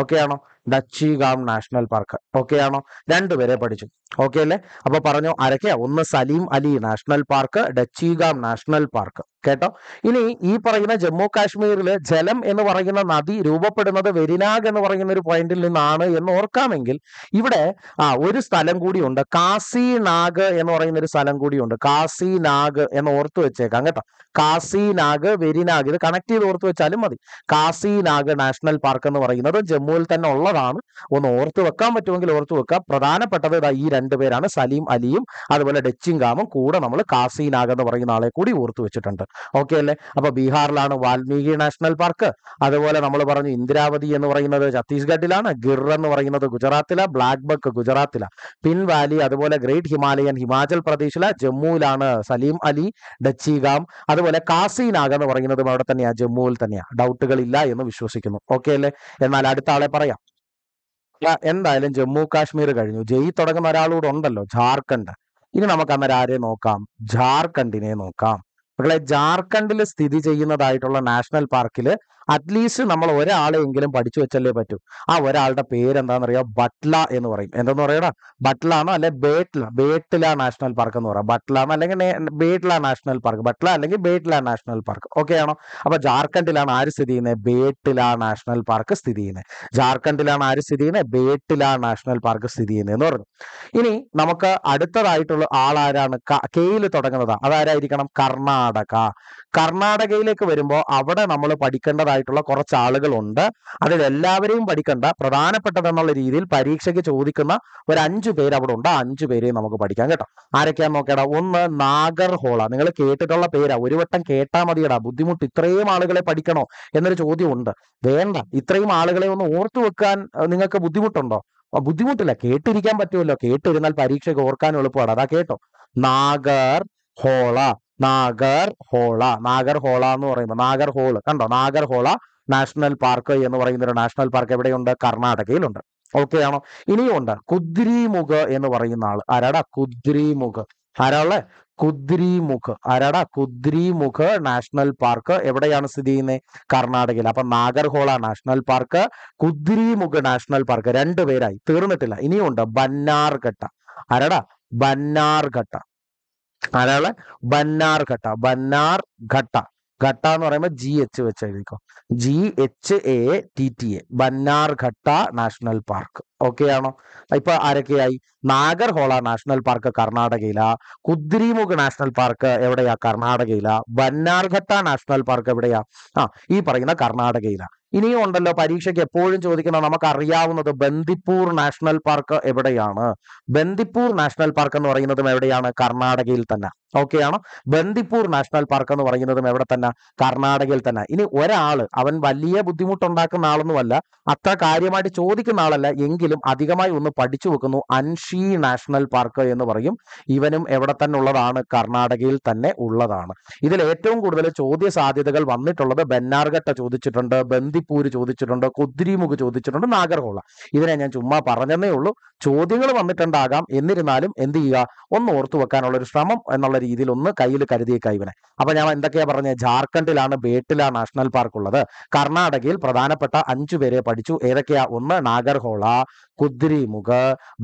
okay ആണോ Dachigam National park okay ആണോ രണ്ടുപേരെ പഠിച്ചു ഓക്കെ അല്ലേ അപ്പൊ പറഞ്ഞു ആരൊക്കെയാ ഒന്ന് Salim Ali National Park Dachigam National park കേട്ടോ ഇനി ഈ പറയുന്ന ജമ്മു കാശ്മീരിൽ ജലം എന്ന് പറയുന്ന നദി രൂപപ്പെടുന്നത് വെരിനാഗ് എന്ന് പറയുന്ന ഒരു പോയിന്റിൽ നിന്നാണ് എന്ന് ഓർക്കാമെങ്കിൽ ഇവിടെ ആ ഒരു സ്ഥലം കൂടിയുണ്ട് കാസി നാഗ് എന്ന് പറയുന്ന ഒരു സ്ഥലം കൂടിയുണ്ട് കാസി നാഗ് എന്ന് ഓർത്തു വെച്ചേക്കാം കേട്ടോ കാസി നാഗ് വെരിനാഗ് ഇത് കണക്ട് ചെയ്ത് ഓർത്ത് വെച്ചാലും മതി കാസി നാഗ് നാഷണൽ പാർക്ക് എന്ന് പറയുന്നത് ജമ്മുവിൽ തന്നെ ഉള്ളതാണ് ഒന്ന് ഓർത്ത് വെക്കാൻ പറ്റുമെങ്കിൽ ഓർത്ത് വെക്കാം പ്രധാനപ്പെട്ടത് ഈ പേരാണ് സലീം അലിയും അതുപോലെ ഡച്ചിങ്കാമും കൂടെ നമ്മൾ കാസി നാഗ് എന്ന് പറയുന്ന ആളെ കൂടി ഓർത്ത് വെച്ചിട്ടുണ്ട് ഓക്കെ അല്ലേ അപ്പൊ ബീഹാറിലാണ് വാൽമീകി നാഷണൽ പാർക്ക് അതുപോലെ നമ്മൾ പറഞ്ഞു ഇന്ദിരാവതി എന്ന് പറയുന്നത് ഛത്തീസ്ഗഡിലാണ് ഗിർ എന്ന് പറയുന്നത് ഗുജറാത്തില ബ്ലാക്ക് ബക്ക് ഗുജറാത്തില പിൻ വാലി അതുപോലെ ഗ്രേറ്റ് ഹിമാലയൻ ഹിമാചൽ പ്രദേശിലെ ജമ്മുവിലാണ് സലീം അലി ഡച്ചിഗാം അതുപോലെ കാസിനാഗ് എന്ന് പറയുന്നതും അവിടെ തന്നെയാണ് ജമ്മുവിൽ തന്നെയാണ് ഇല്ല എന്ന് വിശ്വസിക്കുന്നു ഓക്കെ അല്ലേ എന്നാൽ അടുത്ത ആളെ പറയാം എന്തായാലും ജമ്മു കാശ്മീർ കഴിഞ്ഞു ജയി തുടങ്ങുന്ന ഒരാളൂടെ ഉണ്ടല്ലോ ജാർഖണ്ഡ് ഇനി നമുക്ക് അന്നേരം ആരെ നോക്കാം ജാർഖണ്ഡിനെ നോക്കാം മക്കളെ ജാർഖണ്ഡിൽ സ്ഥിതി ചെയ്യുന്നതായിട്ടുള്ള നാഷണൽ പാർക്കിൽ അറ്റ്ലീസ്റ്റ് നമ്മൾ ഒരാളെങ്കിലും പഠിച്ചു വെച്ചല്ലേ പറ്റൂ ആ ഒരാളുടെ പേരെന്താണെന്നറിയോ ബട്ട്ല എന്ന് പറയും എന്തെന്ന് പറയടാ ബട്ട്ല ആണോ അല്ലെ ബേട്ട്ല ബേട്ട്ല നാഷണൽ പാർക്ക് എന്ന് പറയാം ബട്ട്ല ആണോ അല്ലെങ്കിൽ ബേട്ട്ല നാഷണൽ പാർക്ക് ബട്ട്ല അല്ലെങ്കിൽ ബേട്ട്ല നാഷണൽ പാർക്ക് ഓക്കെ ആണോ അപ്പൊ ജാർഖണ്ഡിലാണ് ആര് സ്ഥിതി ചെയ്യുന്നത് ബേട്ട്ല നാഷണൽ പാർക്ക് സ്ഥിതി ചെയ്യുന്നത് ജാർഖണ്ഡിലാണ് ആര് സ്ഥിതി ചെയ്യുന്നത് ബേട്ട്ല നാഷണൽ പാർക്ക് സ്ഥിതി ചെയ്യുന്നത് എന്ന് പറഞ്ഞു ഇനി നമുക്ക് അടുത്തതായിട്ടുള്ള ആളാരാണ് കെയിൽ തുടങ്ങുന്നത് അതാരായിരിക്കണം കർണാ കർണാടക കർണാടകയിലേക്ക് വരുമ്പോൾ അവിടെ നമ്മൾ പഠിക്കേണ്ടതായിട്ടുള്ള കുറച്ച് ആളുകളുണ്ട് അതിൽ എല്ലാവരെയും പഠിക്കേണ്ട പ്രധാനപ്പെട്ടതെന്നുള്ള രീതിയിൽ പരീക്ഷയ്ക്ക് ചോദിക്കുന്ന ഒരു അഞ്ചു പേര് അവിടെ ഉണ്ട് ആ അഞ്ചു പേരെയും നമുക്ക് പഠിക്കാം കേട്ടോ ആരൊക്കെയാ നോക്കേടാ ഒന്ന് നാഗർ ഹോള നിങ്ങൾ കേട്ടിട്ടുള്ള പേരാ ഒരു വട്ടം കേട്ടാൽ മതിയടാ ബുദ്ധിമുട്ട് ഇത്രയും ആളുകളെ പഠിക്കണോ എന്നൊരു ചോദ്യമുണ്ട് വേണ്ട ഇത്രയും ആളുകളെ ഒന്ന് ഓർത്തു വെക്കാൻ നിങ്ങൾക്ക് ബുദ്ധിമുട്ടുണ്ടോ ബുദ്ധിമുട്ടില്ല കേട്ടിരിക്കാൻ പറ്റുമല്ലോ കേട്ടിരുന്നാൽ പരീക്ഷയ്ക്ക് ഓർക്കാൻ എളുപ്പമാണ് അതാ കേട്ടോ നാഗർ ഹോള നാഗർ നാഗർ ഹോള എന്ന് പറയുമ്പോൾ ഹോള് കണ്ടോ നാഗർ ഹോള നാഷണൽ പാർക്ക് എന്ന് പറയുന്ന ഒരു നാഷണൽ പാർക്ക് എവിടെയുണ്ട് കർണാടകയിലുണ്ട് ഓക്കെ ആണോ ഇനിയുണ്ട് കുദ്രിമുഖ് എന്ന് പറയുന്ന ആള് ആരാടാ കുദ്രിമുഖ് ആരാളെ കുദ്രിമുഖ് ആരാടാ കുദ്രിമുഖ് നാഷണൽ പാർക്ക് എവിടെയാണ് സ്ഥിതി ചെയ്യുന്നത് കർണാടകയിൽ അപ്പൊ Nagarhole National Park Kudremukh National Park രണ്ടുപേരായി തീർന്നിട്ടില്ല ഇനിയുണ്ട് ബന്നാർഘട്ട ആരാടാ ബന്നാർഘട്ട ആരാളെ ബന്നാർ ഘട്ട ബന്നാർ ഘട്ട ഘട്ട എന്ന് പറയുമ്പോൾ ജി എച്ച് വെച്ച് എഴുതിക്കോ G H A T T A Bannerghatta National Park ആണോ ഇപ്പൊ ആരൊക്കെയായി നാഗർഹോള നാഷണൽ പാർക്ക് കർണാടകയില കുദ്രിമുഖ് നാഷണൽ പാർക്ക് എവിടെയാ കർണാടകയില ബന്നാർഘട്ട നാഷണൽ പാർക്ക് എവിടെയാ ആ ഈ പറയുന്ന കർണാടകയില ഇനിയും ഉണ്ടല്ലോ പരീക്ഷയ്ക്ക് എപ്പോഴും ചോദിക്കണം നമുക്ക് അറിയാവുന്നത് ബന്ദിപ്പൂർ നാഷണൽ പാർക്ക് എവിടെയാണ് ബന്ദിപ്പൂർ നാഷണൽ പാർക്ക് എന്ന് പറയുന്നതും എവിടെയാണ് കർണാടകയിൽ തന്നെ ആണോ ബന്ദിപ്പൂർ നാഷണൽ പാർക്ക് എന്ന് പറയുന്നതും എവിടെ തന്നെ കർണാടകയിൽ തന്നെ ഇനി ഒരാൾ അവൻ വലിയ ബുദ്ധിമുട്ടുണ്ടാക്കുന്ന ആളൊന്നുമല്ല അത്ര കാര്യമായിട്ട് ചോദിക്കുന്ന ആളല്ല എങ്കിൽ ഒന്നെങ്കിലും അധികമായി ഒന്ന് പഠിച്ചു വെക്കുന്നു അൻഷി നാഷണൽ പാർക്ക് എന്ന് പറയും ഇവനും എവിടെ തന്നെ ഉള്ളതാണ് കർണാടകയിൽ തന്നെ ഉള്ളതാണ് ഇതിൽ ഏറ്റവും കൂടുതൽ ചോദ്യ സാധ്യതകൾ വന്നിട്ടുള്ളത് ബെന്നാർഘട്ട ചോദിച്ചിട്ടുണ്ട് ബന്ദിപ്പൂർ ചോദിച്ചിട്ടുണ്ട് കുദ്രിമുഖ് ചോദിച്ചിട്ടുണ്ട് നാഗർഹോള ഇതിനെ ഞാൻ ചുമ്മാ പറഞ്ഞതേ ഉള്ളൂ ചോദ്യങ്ങൾ വന്നിട്ടുണ്ടാകാം എന്നിരുന്നാലും എന്ത് ചെയ്യുക ഒന്ന് ഓർത്തു വെക്കാനുള്ള ഒരു ശ്രമം എന്നുള്ള രീതിയിൽ ഒന്ന് കയ്യിൽ കരുതിയേക്കുക ഇവനെ അപ്പൊ ഞാൻ എന്തൊക്കെയാ പറഞ്ഞത് ജാർഖണ്ഡിലാണ് ബേട്ടില നാഷണൽ പാർക്ക് ഉള്ളത് കർണാടകയിൽ പ്രധാനപ്പെട്ട അഞ്ചു പേരെ പഠിച്ചു ഏതൊക്കെയാ ഒന്ന് നാഗർഹോള കുദ്രിമുഖ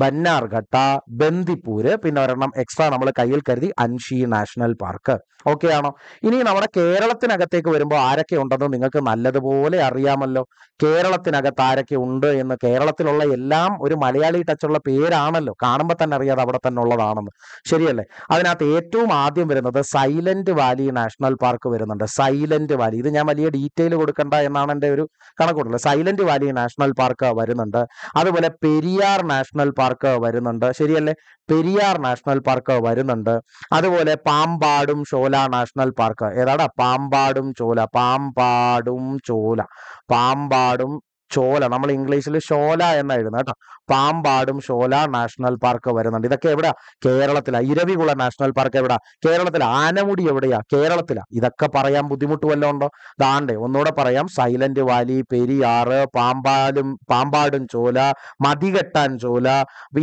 ബന്നാർഘട്ട ബന്ദിപ്പൂര് പിന്നെ ഒരെണ്ണം എക്സ്ട്രാ നമ്മൾ കയ്യിൽ കരുതി അൻഷി നാഷണൽ പാർക്ക് ഓക്കെ ആണോ ഇനി നമ്മുടെ കേരളത്തിനകത്തേക്ക് വരുമ്പോൾ ആരൊക്കെ ഉണ്ടെന്ന് നിങ്ങൾക്ക് നല്ലതുപോലെ അറിയാമല്ലോ കേരളത്തിനകത്ത് ആരൊക്കെ ഉണ്ട് എന്ന് കേരളത്തിലുള്ള എല്ലാം ഒരു മലയാളി ടച്ചുള്ള പേരാണല്ലോ കാണുമ്പോൾ തന്നെ അറിയാതെ അവിടെ തന്നെ ഉള്ളതാണെന്ന് ശരിയല്ലേ അതിനകത്ത് ഏറ്റവും ആദ്യം വരുന്നത് സൈലന്റ് വാലി നാഷണൽ പാർക്ക് വരുന്നുണ്ട് സൈലന്റ് വാലി ഇത് ഞാൻ വലിയ ഡീറ്റെയിൽ കൊടുക്കണ്ട എന്നാണ് എൻ്റെ ഒരു കണക്കൂടുതൽ സൈലന്റ് വാലി നാഷണൽ പാർക്ക് വരുന്നുണ്ട് അതുപോലെ അതുപോലെ പെരിയാർ നാഷണൽ പാർക്ക് വരുന്നുണ്ട് ശരിയല്ലേ പെരിയാർ നാഷണൽ പാർക്ക് വരുന്നുണ്ട് അതുപോലെ പാമ്പാടും ചോല നാഷണൽ പാർക്ക് ഏതാടാ പാമ്പാടും ചോല പാമ്പാടും ചോല പാമ്പാടും ചോല നമ്മൾ ഇംഗ്ലീഷിൽ ഷോല എന്നായിരുന്നു കേട്ടോ പാമ്പാടും ഷോല നാഷണൽ പാർക്ക് വരുന്നുണ്ട് ഇതൊക്കെ എവിടെയാ കേരളത്തിലാ ഇരവികുള നാഷണൽ പാർക്ക് എവിടാ കേരളത്തിൽ ആനമുടി എവിടെയാ കേരളത്തിലാ ഇതൊക്കെ പറയാൻ ബുദ്ധിമുട്ട് വല്ലതും ഉണ്ടോ ദാണ്ടേ ഒന്നുകൂടെ പറയാം സൈലന്റ് വാലി പെരിയാറ് പാമ്പാലും പാമ്പാടും ചോല മതികെട്ടാൻ ചോല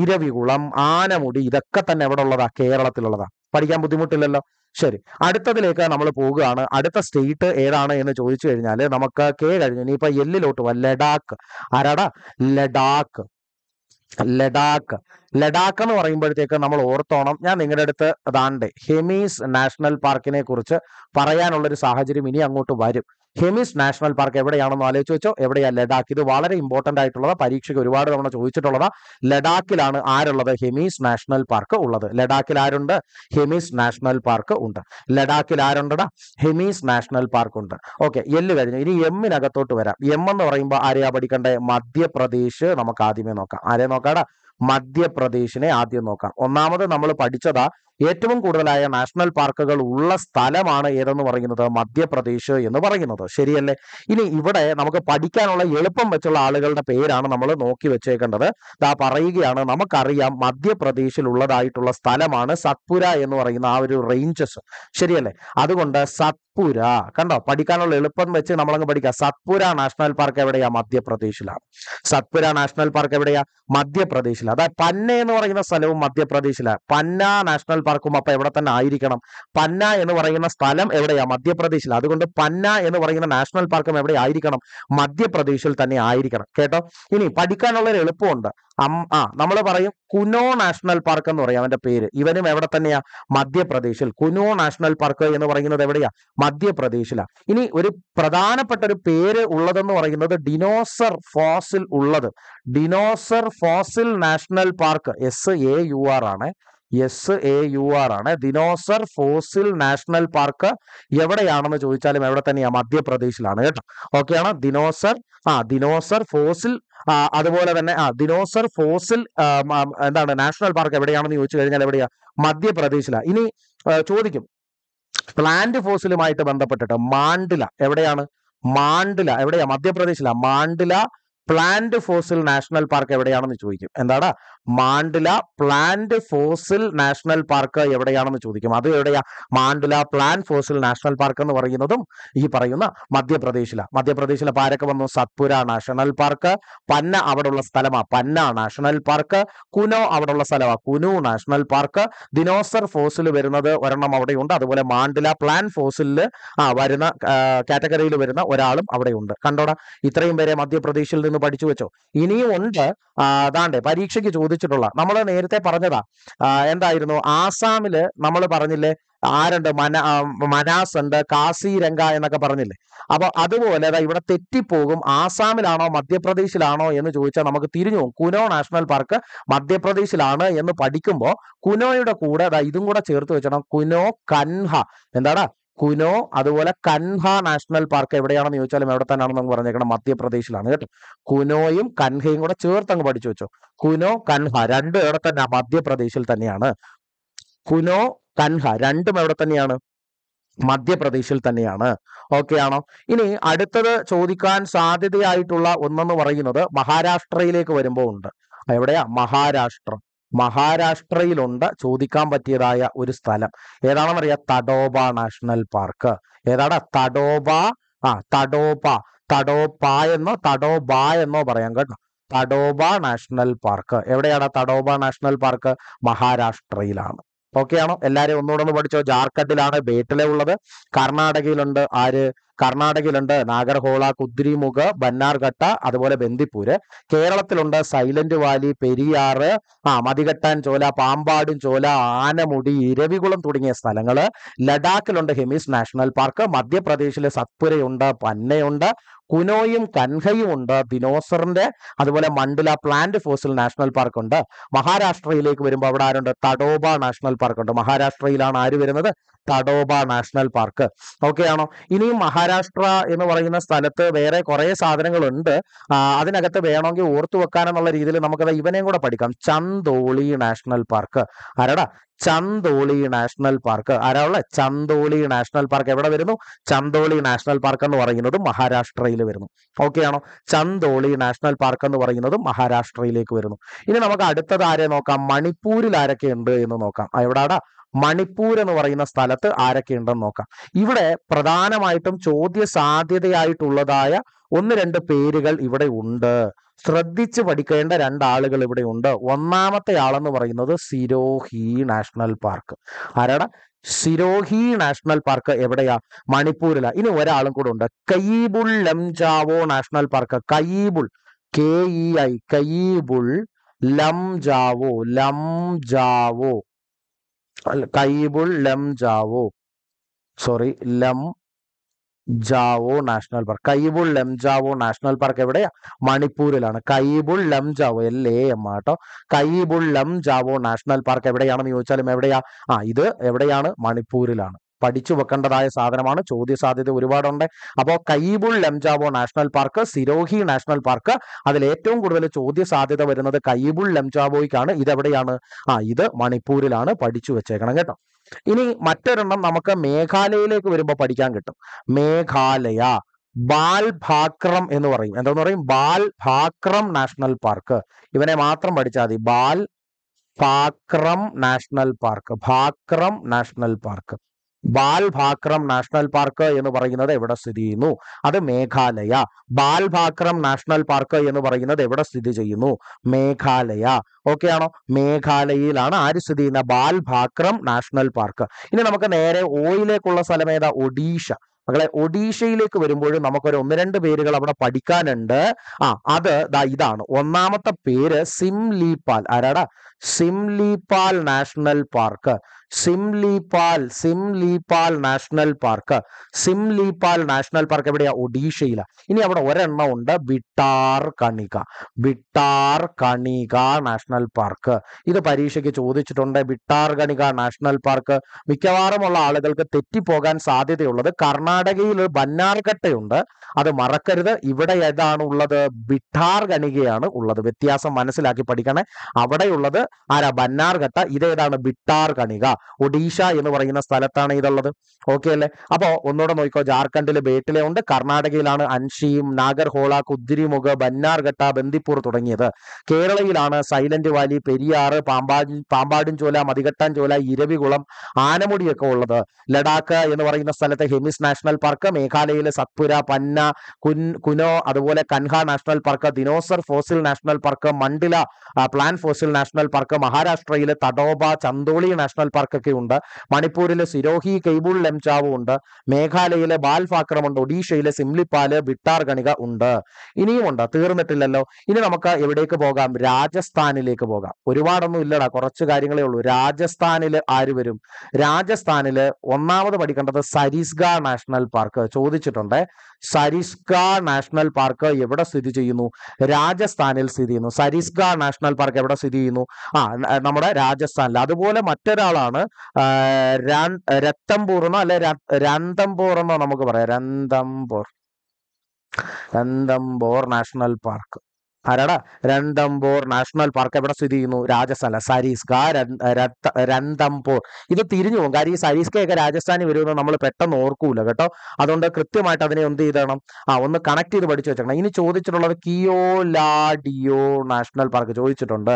ഇരവികുളം ആനമുടി ഇതൊക്കെ തന്നെ എവിടെ ഉള്ളതാ കേരളത്തിലുള്ളതാ പഠിക്കാൻ ബുദ്ധിമുട്ടില്ലല്ലോ ശരി അടുത്തതിലേക്ക് നമ്മൾ പോവുകയാണ് അടുത്ത സ്റ്റേറ്റ് ഏതാണ് എന്ന് ചോദിച്ചു കഴിഞ്ഞാൽ നമുക്ക് കെ കഴിഞ്ഞു ഇപ്പൊ എല്ലിലോട്ട് പോവാം ലഡാക്ക് ആരാടാ ലഡാക്ക് ലഡാക്ക് ലഡാക്ക് എന്ന് പറയുമ്പോഴത്തേക്ക് നമ്മൾ ഓർത്തോണം ഞാൻ നിങ്ങളുടെ അടുത്ത് അതാണ്ട് ഹെമീസ് നാഷണൽ പാർക്കിനെ കുറിച്ച് പറയാനുള്ളൊരു സാഹചര്യം ഇനി അങ്ങോട്ട് വരും ഹെമിസ് നാഷണൽ പാർക്ക് എവിടെയാണെന്ന് ആലോചിച്ച് വെച്ചോ എവിടെയാ ലഡാക്ക് ഇത് വളരെ ഇമ്പോർട്ടന്റ് ആയിട്ടുള്ളത് പരീക്ഷയ്ക്ക് ഒരുപാട് തവണ ചോദിച്ചിട്ടുള്ളത് ലഡാക്കിലാണ് ആരുള്ളത് ഹെമീസ് നാഷണൽ പാർക്ക് ഉള്ളത് ലഡാക്കിൽ ആരുണ്ട് ഹെമീസ് നാഷണൽ പാർക്ക് ഉണ്ട് ലഡാക്കിൽ ആരുണ്ടടാ ഹെമീസ് നാഷണൽ പാർക്ക് ഉണ്ട് ഓക്കെ എല്ല് കഴിഞ്ഞു ഇനി എമ്മിനകത്തോട്ട് വരാം എം എന്ന് പറയുമ്പോൾ ആരെയാ പഠിക്കേണ്ടത് മധ്യപ്രദേശ് നമുക്ക് ആദ്യമേ നോക്കാം ആരെ നോക്കാടാ മധ്യപ്രദേശിനെ ആദ്യം നോക്കാം ഒന്നാമത് നമ്മൾ പഠിച്ചതാ ഏറ്റവും കൂടുതലായ നാഷണൽ പാർക്കുകൾ ഉള്ള സ്ഥലമാണ് ഏതെന്ന് പറയുന്നത് മധ്യപ്രദേശ് എന്ന് പറയുന്നത് ശരിയല്ലേ ഇനി ഇവിടെ നമുക്ക് പഠിക്കാനുള്ള എളുപ്പം വെച്ചുള്ള ആളുകളുടെ പേരാണ് നമ്മൾ നോക്കി വെച്ചേക്കേണ്ടത് ദാ പറയുകയാണ് നമുക്കറിയാം മധ്യപ്രദേശിൽ ഉള്ളതായിട്ടുള്ള സ്ഥലമാണ് സത്പുര എന്ന് പറയുന്ന ആ ഒരു റേഞ്ചസ് ശരിയല്ലേ അതുകൊണ്ട് സത് സത്പുര കണ്ടോ പഠിക്കാനുള്ള എളുപ്പം വെച്ച് നമ്മളങ്ങ് പഠിക്കുക സത്പുര നാഷണൽ പാർക്ക് എവിടെയാ മധ്യപ്രദേശിലാണ് സത്പുര നാഷണൽ പാർക്ക് എവിടെയാ മധ്യപ്രദേശിലാണ് അതായത് പന്ന എന്ന് പറയുന്ന സ്ഥലവും മധ്യപ്രദേശിലാണ് പന്ന നാഷണൽ പാർക്കും അപ്പൊ എവിടെ തന്നെ ആയിരിക്കണം പന്ന എന്ന് പറയുന്ന സ്ഥലം എവിടെയാ മധ്യപ്രദേശിൽ അതുകൊണ്ട് പന്ന എന്ന് പറയുന്ന നാഷണൽ പാർക്കും എവിടെ ആയിരിക്കണം മധ്യപ്രദേശിൽ തന്നെ ആയിരിക്കണം കേട്ടോ ഇനി പഠിക്കാനുള്ള എളുപ്പമുണ്ട് ആ നമ്മൾ പറയും കുനോ നാഷണൽ പാർക്ക് എന്ന് പറയാം അവന്റെ പേര് ഇവനും എവിടെ തന്നെയാ മധ്യപ്രദേശിൽ കുനോ നാഷണൽ പാർക്ക് എന്ന് പറയുന്നത് എവിടെയാ മധ്യപ്രദേശിലാണ് ഇനി ഒരു പ്രധാനപ്പെട്ട ഒരു പേര് ഉള്ളതെന്ന് പറയുന്നത് ഡിനോസർ ഫോസിൽ ഉള്ളത് dinosaur fossil National Park S A U R ആണ് എസ് എ യു ആർ ആണ് ദിനോസർ ഫോസിൽ നാഷണൽ പാർക്ക് എവിടെയാണെന്ന് ചോദിച്ചാലും എവിടെ തന്നെയാണ് മധ്യപ്രദേശിലാണ് കേട്ടോ ആണ് ദിനോസർ ആ ദിനോസർ ഫോസിൽ അതുപോലെ തന്നെ ആ ദിനോസർ ഫോസിൽ എന്താണ് നാഷണൽ പാർക്ക് എവിടെയാണെന്ന് ചോദിച്ചു കഴിഞ്ഞാൽ എവിടെയാ മധ്യപ്രദേശിലാണ് ഇനി ചോദിക്കും പ്ലാന്റ് ഫോസിലുമായിട്ട് ബന്ധപ്പെട്ടിട്ട് മാണ്ടില എവിടെയാണ് മാണ്ടില എവിടെയാ മധ്യപ്രദേശിലാണ് Mandla plant fossil National Park എവിടെയാണെന്ന് ചോദിക്കും എന്താടാ Mandla plant fossil National Park എവിടെയാണെന്ന് ചോദിക്കും അത് എവിടെയാ Mandla plant fossil National park എന്ന് പറയുന്നതും ഈ പറയുന്ന മധ്യപ്രദേശിലാണ് മധ്യപ്രദേശിലെ പാരൊക്കെ വന്നു സത്പുര നാഷണൽ പാർക്ക് പന്ന അവിടെയുള്ള സ്ഥലമാണ് പന്ന നാഷണൽ പാർക്ക് കുനോ അവിടെയുള്ള സ്ഥലമാണ് Kuno National Park dinosaur fossil വരുന്നത് ഒരെണ്ണം അവിടെയുണ്ട് അതുപോലെ മാണ്ഡുല പ്ലാൻ ഫോസിലിൽ ആ വരുന്ന കാറ്റഗറിയിൽ വരുന്ന ഒരാളും അവിടെയുണ്ട് കണ്ടോടാ ഇത്രയും പേരെ മധ്യപ്രദേശിൽ നിന്ന് പഠിച്ചു വെച്ചോ ഇനിയും ഉണ്ട് അതാണ്ടേ പരീക്ഷയ്ക്ക് ചോദിച്ചു ചോദിച്ചിട്ടുള്ള നമ്മൾ നേരത്തെ പറഞ്ഞതാ എന്തായിരുന്നു ആസാമില് നമ്മൾ പറഞ്ഞില്ലേ ആരുണ്ട് മന മനാസ് ഉണ്ട് കാസിരംഗ എന്നൊക്കെ പറഞ്ഞില്ലേ അപ്പൊ അതുപോലെ അതാ ഇവിടെ തെറ്റിപ്പോകും ആസാമിലാണോ മധ്യപ്രദേശിലാണോ എന്ന് ചോദിച്ചാൽ നമുക്ക് തിരിഞ്ഞു പോകും കുനോ നാഷണൽ പാർക്ക് മധ്യപ്രദേശിലാണ് എന്ന് പഠിക്കുമ്പോൾ കുനോയുടെ കൂടെ അതാ ഇതും കൂടെ ചേർത്ത് വെച്ചണം കുനോ കൻഹ എന്താടാ കുനോ അതുപോലെ കൻഹ നാഷണൽ പാർക്ക് എവിടെയാണെന്ന് ചോദിച്ചാലും എവിടെ തന്നെയാണെന്ന് നമുക്ക് പറഞ്ഞേക്കണം മധ്യപ്രദേശിലാണ് കേട്ടോ കുനോയും കൻഹയും കൂടെ ചേർത്ത് അങ്ങ് പഠിച്ചു വെച്ചോ കുനോ കൻഹ രണ്ടും എവിടെ തന്നെ മധ്യപ്രദേശിൽ തന്നെയാണ് കുനോ കൻഹ രണ്ടും എവിടെ തന്നെയാണ് മധ്യപ്രദേശിൽ തന്നെയാണ് ഓക്കെ ആണോ ഇനി അടുത്തത് ചോദിക്കാൻ സാധ്യതയായിട്ടുള്ള ഒന്നെന്ന് പറയുന്നത് മഹാരാഷ്ട്രയിലേക്ക് വരുമ്പോൾ ഉണ്ട് എവിടെയാ മഹാരാഷ്ട്രം മഹാരാഷ്ട്രയിലുണ്ട് ചോദിക്കാൻ പറ്റിയതായ ഒരു സ്ഥലം പറയാ തടോബ നാഷണൽ പാർക്ക് ഏതാണ് തടോബ ആ തടോബ തഡോപ എന്നോ തടോബ എന്നോ പറയാം കേട്ടോ തടോബ നാഷണൽ പാർക്ക് എവിടെയാണ് തടോബ നാഷണൽ പാർക്ക് മഹാരാഷ്ട്രയിലാണ് ഓക്കെ ആണോ എല്ലാരും ഒന്നുകൂടെ ഒന്ന് പഠിച്ചോ ജാർഖണ്ഡിലാണ് ബേട്ടിലെ ഉള്ളത് കർണാടകയിലുണ്ട് ആര് കർണാടകയിലുണ്ട് നാഗർഹോള കുദ്രിമുഖ് ബന്നാർഘട്ട അതുപോലെ ബന്ദിപ്പൂര് കേരളത്തിലുണ്ട് സൈലന്റ് വാലി പെരിയാറ് ആ മതികെട്ടാൻ ചോല പാമ്പാടും ചോല ആനമുടി ഇരവികുളം തുടങ്ങിയ സ്ഥലങ്ങൾ ലഡാക്കിലുണ്ട് ഹെമീസ് നാഷണൽ പാർക്ക് മധ്യപ്രദേശിലെ സത്പുരയുണ്ട് പന്നയുണ്ട് കുനോയും കൻഹയും ഉണ്ട് ദിനോസറിന്റെ അതുപോലെ മണ്ഡല പ്ലാന്റ് ഫോസിൽ നാഷണൽ പാർക്ക് ഉണ്ട് മഹാരാഷ്ട്രയിലേക്ക് വരുമ്പോൾ അവിടെ ആരുണ്ട് തടോബ നാഷണൽ പാർക്ക് ഉണ്ട് മഹാരാഷ്ട്രയിലാണ് ആര് വരുന്നത് തടോബ നാഷണൽ പാർക്ക് ഓക്കെ ആണോ ഇനിയും മഹാരാഷ്ട്ര മഹാരാഷ്ട്ര എന്ന് പറയുന്ന സ്ഥലത്ത് വേറെ കുറേ സാധനങ്ങളുണ്ട് അതിനകത്ത് വേണമെങ്കിൽ ഓർത്തു വെക്കാനെന്നുള്ള രീതിയിൽ നമുക്കത് ഇവനെയും കൂടെ പഠിക്കാം ചന്തോളി നാഷണൽ പാർക്ക് ആരാടാ ചന്തോളി നാഷണൽ പാർക്ക് ആരാളെ ചന്തോളി നാഷണൽ പാർക്ക് എവിടെ വരുന്നു ചന്തോളി നാഷണൽ പാർക്ക് എന്ന് പറയുന്നത് മഹാരാഷ്ട്രയിൽ വരുന്നു ഓക്കെ ആണോ ചന്തോളി നാഷണൽ പാർക്ക് എന്ന് പറയുന്നത് മഹാരാഷ്ട്രയിലേക്ക് വരുന്നു ഇനി നമുക്ക് അടുത്തത് ആരെ നോക്കാം മണിപ്പൂരിൽ ആരൊക്കെ ഉണ്ട് എന്ന് നോക്കാം എവിടാടാ മണിപ്പൂർ എന്ന് പറയുന്ന സ്ഥലത്ത് ഉണ്ടെന്ന് നോക്കാം ഇവിടെ പ്രധാനമായിട്ടും ചോദ്യ സാധ്യതയായിട്ടുള്ളതായ ഒന്ന് രണ്ട് പേരുകൾ ഇവിടെ ഉണ്ട് ശ്രദ്ധിച്ച് പഠിക്കേണ്ട രണ്ടാളുകൾ ഇവിടെ ഉണ്ട് ഒന്നാമത്തെ ആളെന്ന് പറയുന്നത് സിരോഹി നാഷണൽ പാർക്ക് ആരാണ് സിരോഹി നാഷണൽ പാർക്ക് എവിടെയാ മണിപ്പൂരിലാ ഇനി ഒരാളും കൂടെ ഉണ്ട് Keibul Lamjao National Park Keibul K E I Keibul Lamjao Lamjao Keibul Lamjao sorry Lamjao National Park Keibul Jao National park എവിടെയാ മണിപ്പൂരിലാണ് Keibul Jao L A M ആട്ടോ കൈബുൾ ജാവോ നാഷണൽ പാർക്ക് എവിടെയാണെന്ന് ചോദിച്ചാലും എവിടെയാ ആ ഇത് എവിടെയാണ് മണിപ്പൂരിലാണ് പഠിച്ചു വെക്കേണ്ടതായ സാധനമാണ് ചോദ്യ സാധ്യത ഒരുപാടുണ്ട് അപ്പോൾ Keibul Lamjao National Park Sirohi National Park അതിൽ ഏറ്റവും കൂടുതൽ ചോദ്യ സാധ്യത വരുന്നത് കയ്യിബുൾ ലംജാവോയ്ക്കാണ് ഇതെവിടെയാണ് ആ ഇത് മണിപ്പൂരിലാണ് പഠിച്ചു വെച്ചേക്കണം കേട്ടോ ഇനി മറ്റൊരെണ്ണം നമുക്ക് മേഘാലയയിലേക്ക് വരുമ്പോൾ പഠിക്കാൻ കിട്ടും മേഘാലയ ബാൽ ഭാക്രം എന്ന് പറയും എന്താന്ന് പറയും ബാൽ ഭാക്രം നാഷണൽ പാർക്ക് ഇവനെ മാത്രം പഠിച്ചാൽ മതി Balphakram National Park Bhakram National Park Balphakram National park എന്ന് പറയുന്നത് എവിടെ സ്ഥിതി ചെയ്യുന്നു അത് മേഘാലയ ബാൽഭാക്രം നാഷണൽ പാർക്ക് എന്ന് പറയുന്നത് എവിടെ സ്ഥിതി ചെയ്യുന്നു മേഘാലയ ഓക്കെ ആണോ മേഘാലയയിലാണ് ആര് സ്ഥിതി ചെയ്യുന്ന ബാൽഭാക്രം നാഷണൽ പാർക്ക് ഇനി നമുക്ക് നേരെ ഓയിലേക്കുള്ള സ്ഥലം ഏതാ ഒഡീഷ മകളെ ഒഡീഷയിലേക്ക് വരുമ്പോഴും നമുക്കൊരു ഒന്ന് രണ്ട് പേരുകൾ അവിടെ പഠിക്കാനുണ്ട് ആ അത് ദാ ഇതാണ് ഒന്നാമത്തെ പേര് സിംലീപാൽ ആരാടാ Simlipal National Park Simlipal Simlipal National Park Simlipal National park എവിടെയാ ഒഡീഷയിലാണ് ഇനി അവിടെ ഒരെണ്ണം ഉണ്ട് വിട്ടാർ കണിക വിട്ടാർ കണിക നാഷണൽ പാർക്ക് ഇത് പരീക്ഷയ്ക്ക് ചോദിച്ചിട്ടുണ്ട് വിട്ടാർ കണിക നാഷണൽ പാർക്ക് മിക്കവാറും ഉള്ള ആളുകൾക്ക് തെറ്റിപ്പോകാൻ സാധ്യതയുള്ളത് കർണാടകയിൽ ബന്നാർഘട്ടയുണ്ട് അത് മറക്കരുത് ഇവിടെ ഏതാണ് ഉള്ളത് വിട്ടാർ കണികയാണ് ഉള്ളത് വ്യത്യാസം മനസ്സിലാക്കി പഠിക്കണേ അവിടെയുള്ളത് ആരാ ബന്നാർ ഘട്ട ഇതേതാണ് ബിട്ടാർ കണിക ഒഡീഷ എന്ന് പറയുന്ന സ്ഥലത്താണ് ഇതുള്ളത് ഓക്കെ അല്ലേ അപ്പോ ഒന്നുകൂടെ നോക്കിക്കോ ജാർഖണ്ഡിൽ ബേട്ടിലെ ഉണ്ട് കർണാടകയിലാണ് അൻഷിയും നാഗർഹോള കുദ്രിമുഖ് ബന്നാർഘട്ട ബന്ദിപ്പൂർ തുടങ്ങിയത് കേരളയിലാണ് സൈലന്റ് വാലി പെരിയാർ പാമ്പാടി പാമ്പാടും ചോല മതികട്ടാൻ ചോല ഇരവികുളം ആനമുടിയൊക്കെ ഉള്ളത് ലഡാക്ക് എന്ന് പറയുന്ന സ്ഥലത്തെ ഹെമിസ് നാഷണൽ പാർക്ക് മേഘാലയയിലെ സത്പുര പന്ന കുൻ കുനോ അതുപോലെ Kanha National Park dinosaur fossil National Park Mandla plant fossil National Park park മഹാരാഷ്ട്രയിലെ തടോബ ചന്തോളി നാഷണൽ ഒക്കെ ഉണ്ട് മണിപ്പൂരിലെ സിരോഹി കെയ്ബുൾ ലെംചാവ് ഉണ്ട് മേഘാലയയിലെ ബാൽ ഉണ്ട് ഒഡീഷയിലെ സിംലിപ്പാല് വിട്ടാർ ഗണിക ഉണ്ട് ഉണ്ട് തീർന്നിട്ടില്ലല്ലോ ഇനി നമുക്ക് എവിടേക്ക് പോകാം രാജസ്ഥാനിലേക്ക് പോകാം ഒരുപാടൊന്നും ഇല്ലടാ കുറച്ച് കാര്യങ്ങളേ ഉള്ളൂ രാജസ്ഥാനിൽ ആര് വരും രാജസ്ഥാനിൽ ഒന്നാമത് പഠിക്കേണ്ടത് സരിസ്ഗ നാഷണൽ പാർക്ക് ചോദിച്ചിട്ടുണ്ട് സരിസ്ക നാഷണൽ പാർക്ക് എവിടെ സ്ഥിതി ചെയ്യുന്നു രാജസ്ഥാനിൽ സ്ഥിതി ചെയ്യുന്നു സരിസ്ക നാഷണൽ പാർക്ക് എവിടെ സ്ഥിതി ചെയ്യുന്നു ആ നമ്മുടെ രാജസ്ഥാനിൽ അതുപോലെ മറ്റൊരാളാണ് രത്തംപൂർണോ അല്ലെ രന്തംപൂർ എന്നോ നമുക്ക് പറയാം രന്തംപൂർ രന്തംപൂർ നാഷണൽ പാർക്ക് ആരാടാ രണ്ടംബോർ നാഷണൽ പാർക്ക് എവിടെ സ്ഥിതി ചെയ്യുന്നു രാജസ്ഥല സരീസ്ക രണ്ടംബോർ ഇത് തിരിഞ്ഞു പോകും കാര്യം ഈ സരീസ്കയൊക്കെ രാജസ്ഥാനിൽ വരുമെന്ന് നമ്മൾ പെട്ടെന്ന് ഓർക്കൂല കേട്ടോ അതുകൊണ്ട് കൃത്യമായിട്ട് അതിനെ എന്ത് ചെയ്തണം ആ ഒന്ന് കണക്ട് ചെയ്ത് പഠിച്ചു വെച്ചേക്കണം ഇനി ചോദിച്ചിട്ടുള്ളത് കിയോ ലാഡിയോ നാഷണൽ പാർക്ക് ചോദിച്ചിട്ടുണ്ട്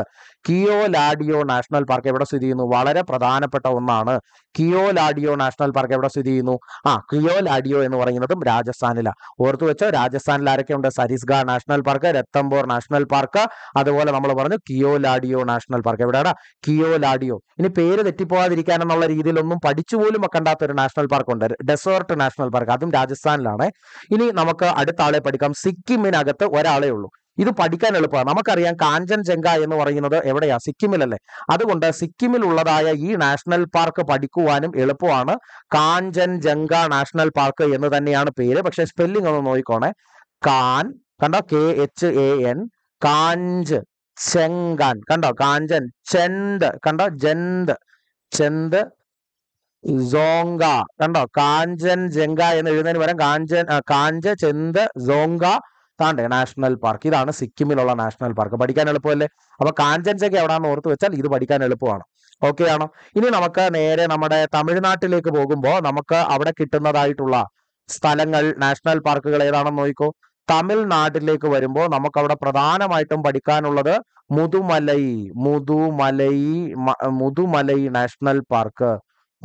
കിയോ ലാഡിയോ നാഷണൽ പാർക്ക് എവിടെ സ്ഥിതി ചെയ്യുന്നു വളരെ പ്രധാനപ്പെട്ട ഒന്നാണ് കിയോ ലാഡിയോ നാഷണൽ പാർക്ക് എവിടെ സ്ഥിതി ചെയ്യുന്നു ആ കിയോ ലാഡിയോ എന്ന് പറയുന്നതും രാജസ്ഥാനിലാണ് ഓർത്തു വെച്ചോ രാജസ്ഥാനിൽ ആരൊക്കെയുണ്ട് Sariska National Park Ranthambore National Park അതുപോലെ നമ്മൾ പറഞ്ഞു കിയോ ലാഡിയോ നാഷണൽ പാർക്ക് എവിടെയാണ് കിയോ ലാഡിയോ ഇനി പേര് തെറ്റിപ്പോകാതിരിക്കാൻ രീതിയിലൊന്നും പഠിച്ചു പോലും വെക്കണ്ടാത്ത ഒരു നാഷണൽ പാർക്ക് ഉണ്ട് ഡെസേർട്ട് നാഷണൽ പാർക്ക് അതും രാജസ്ഥാനിലാണ് ഇനി നമുക്ക് അടുത്ത ആളെ പഠിക്കാം സിക്കിമിനകത്ത് ഒരാളേ ഉള്ളൂ ഇത് പഠിക്കാൻ എളുപ്പമാണ് നമുക്കറിയാം കാഞ്ചൻജംഗ എന്ന് പറയുന്നത് എവിടെയാ സിക്കിമിലല്ലേ അതുകൊണ്ട് സിക്കിമിലുള്ളതായ ഈ നാഷണൽ പാർക്ക് പഠിക്കുവാനും എളുപ്പമാണ് കാഞ്ചൻജംഗ നാഷണൽ പാർക്ക് എന്ന് തന്നെയാണ് പേര് പക്ഷെ സ്പെല്ലിംഗ് ഒന്ന് നോക്കിക്കോണേ കാൻ കണ്ടോ കെ എച്ച് എ എൻ കാഞ്ച് ചെങ്കാൻ കണ്ടോ കാഞ്ചൻ ചെന്ത് കണ്ടോ ജന്ത് ചെന്ത് സോങ്ക കണ്ടോ കാഞ്ചൻ ജംഗ എന്ന് എഴുതുന്നതിന് പകരം കാഞ്ചൻ കാഞ്ച ചെന്ത് സോങ്ക താണ്ടേ നാഷണൽ പാർക്ക് ഇതാണ് സിക്കിമിലുള്ള നാഷണൽ പാർക്ക് പഠിക്കാൻ എളുപ്പമല്ലേ അപ്പൊ കാഞ്ചൻജംഗ എവിടെയാണെന്ന് ഓർത്ത് വെച്ചാൽ ഇത് പഠിക്കാൻ എളുപ്പമാണ് ഓക്കെ ആണോ ഇനി നമുക്ക് നേരെ നമ്മുടെ തമിഴ്നാട്ടിലേക്ക് പോകുമ്പോൾ നമുക്ക് അവിടെ കിട്ടുന്നതായിട്ടുള്ള സ്ഥലങ്ങൾ നാഷണൽ പാർക്കുകൾ ഏതാണെന്ന് നോക്കിക്കോ തമിഴ്നാട്ടിലേക്ക് വരുമ്പോൾ നമുക്കവിടെ പ്രധാനമായിട്ടും പഠിക്കാനുള്ളത് Mudumalai Mudumalai Mudumalai national park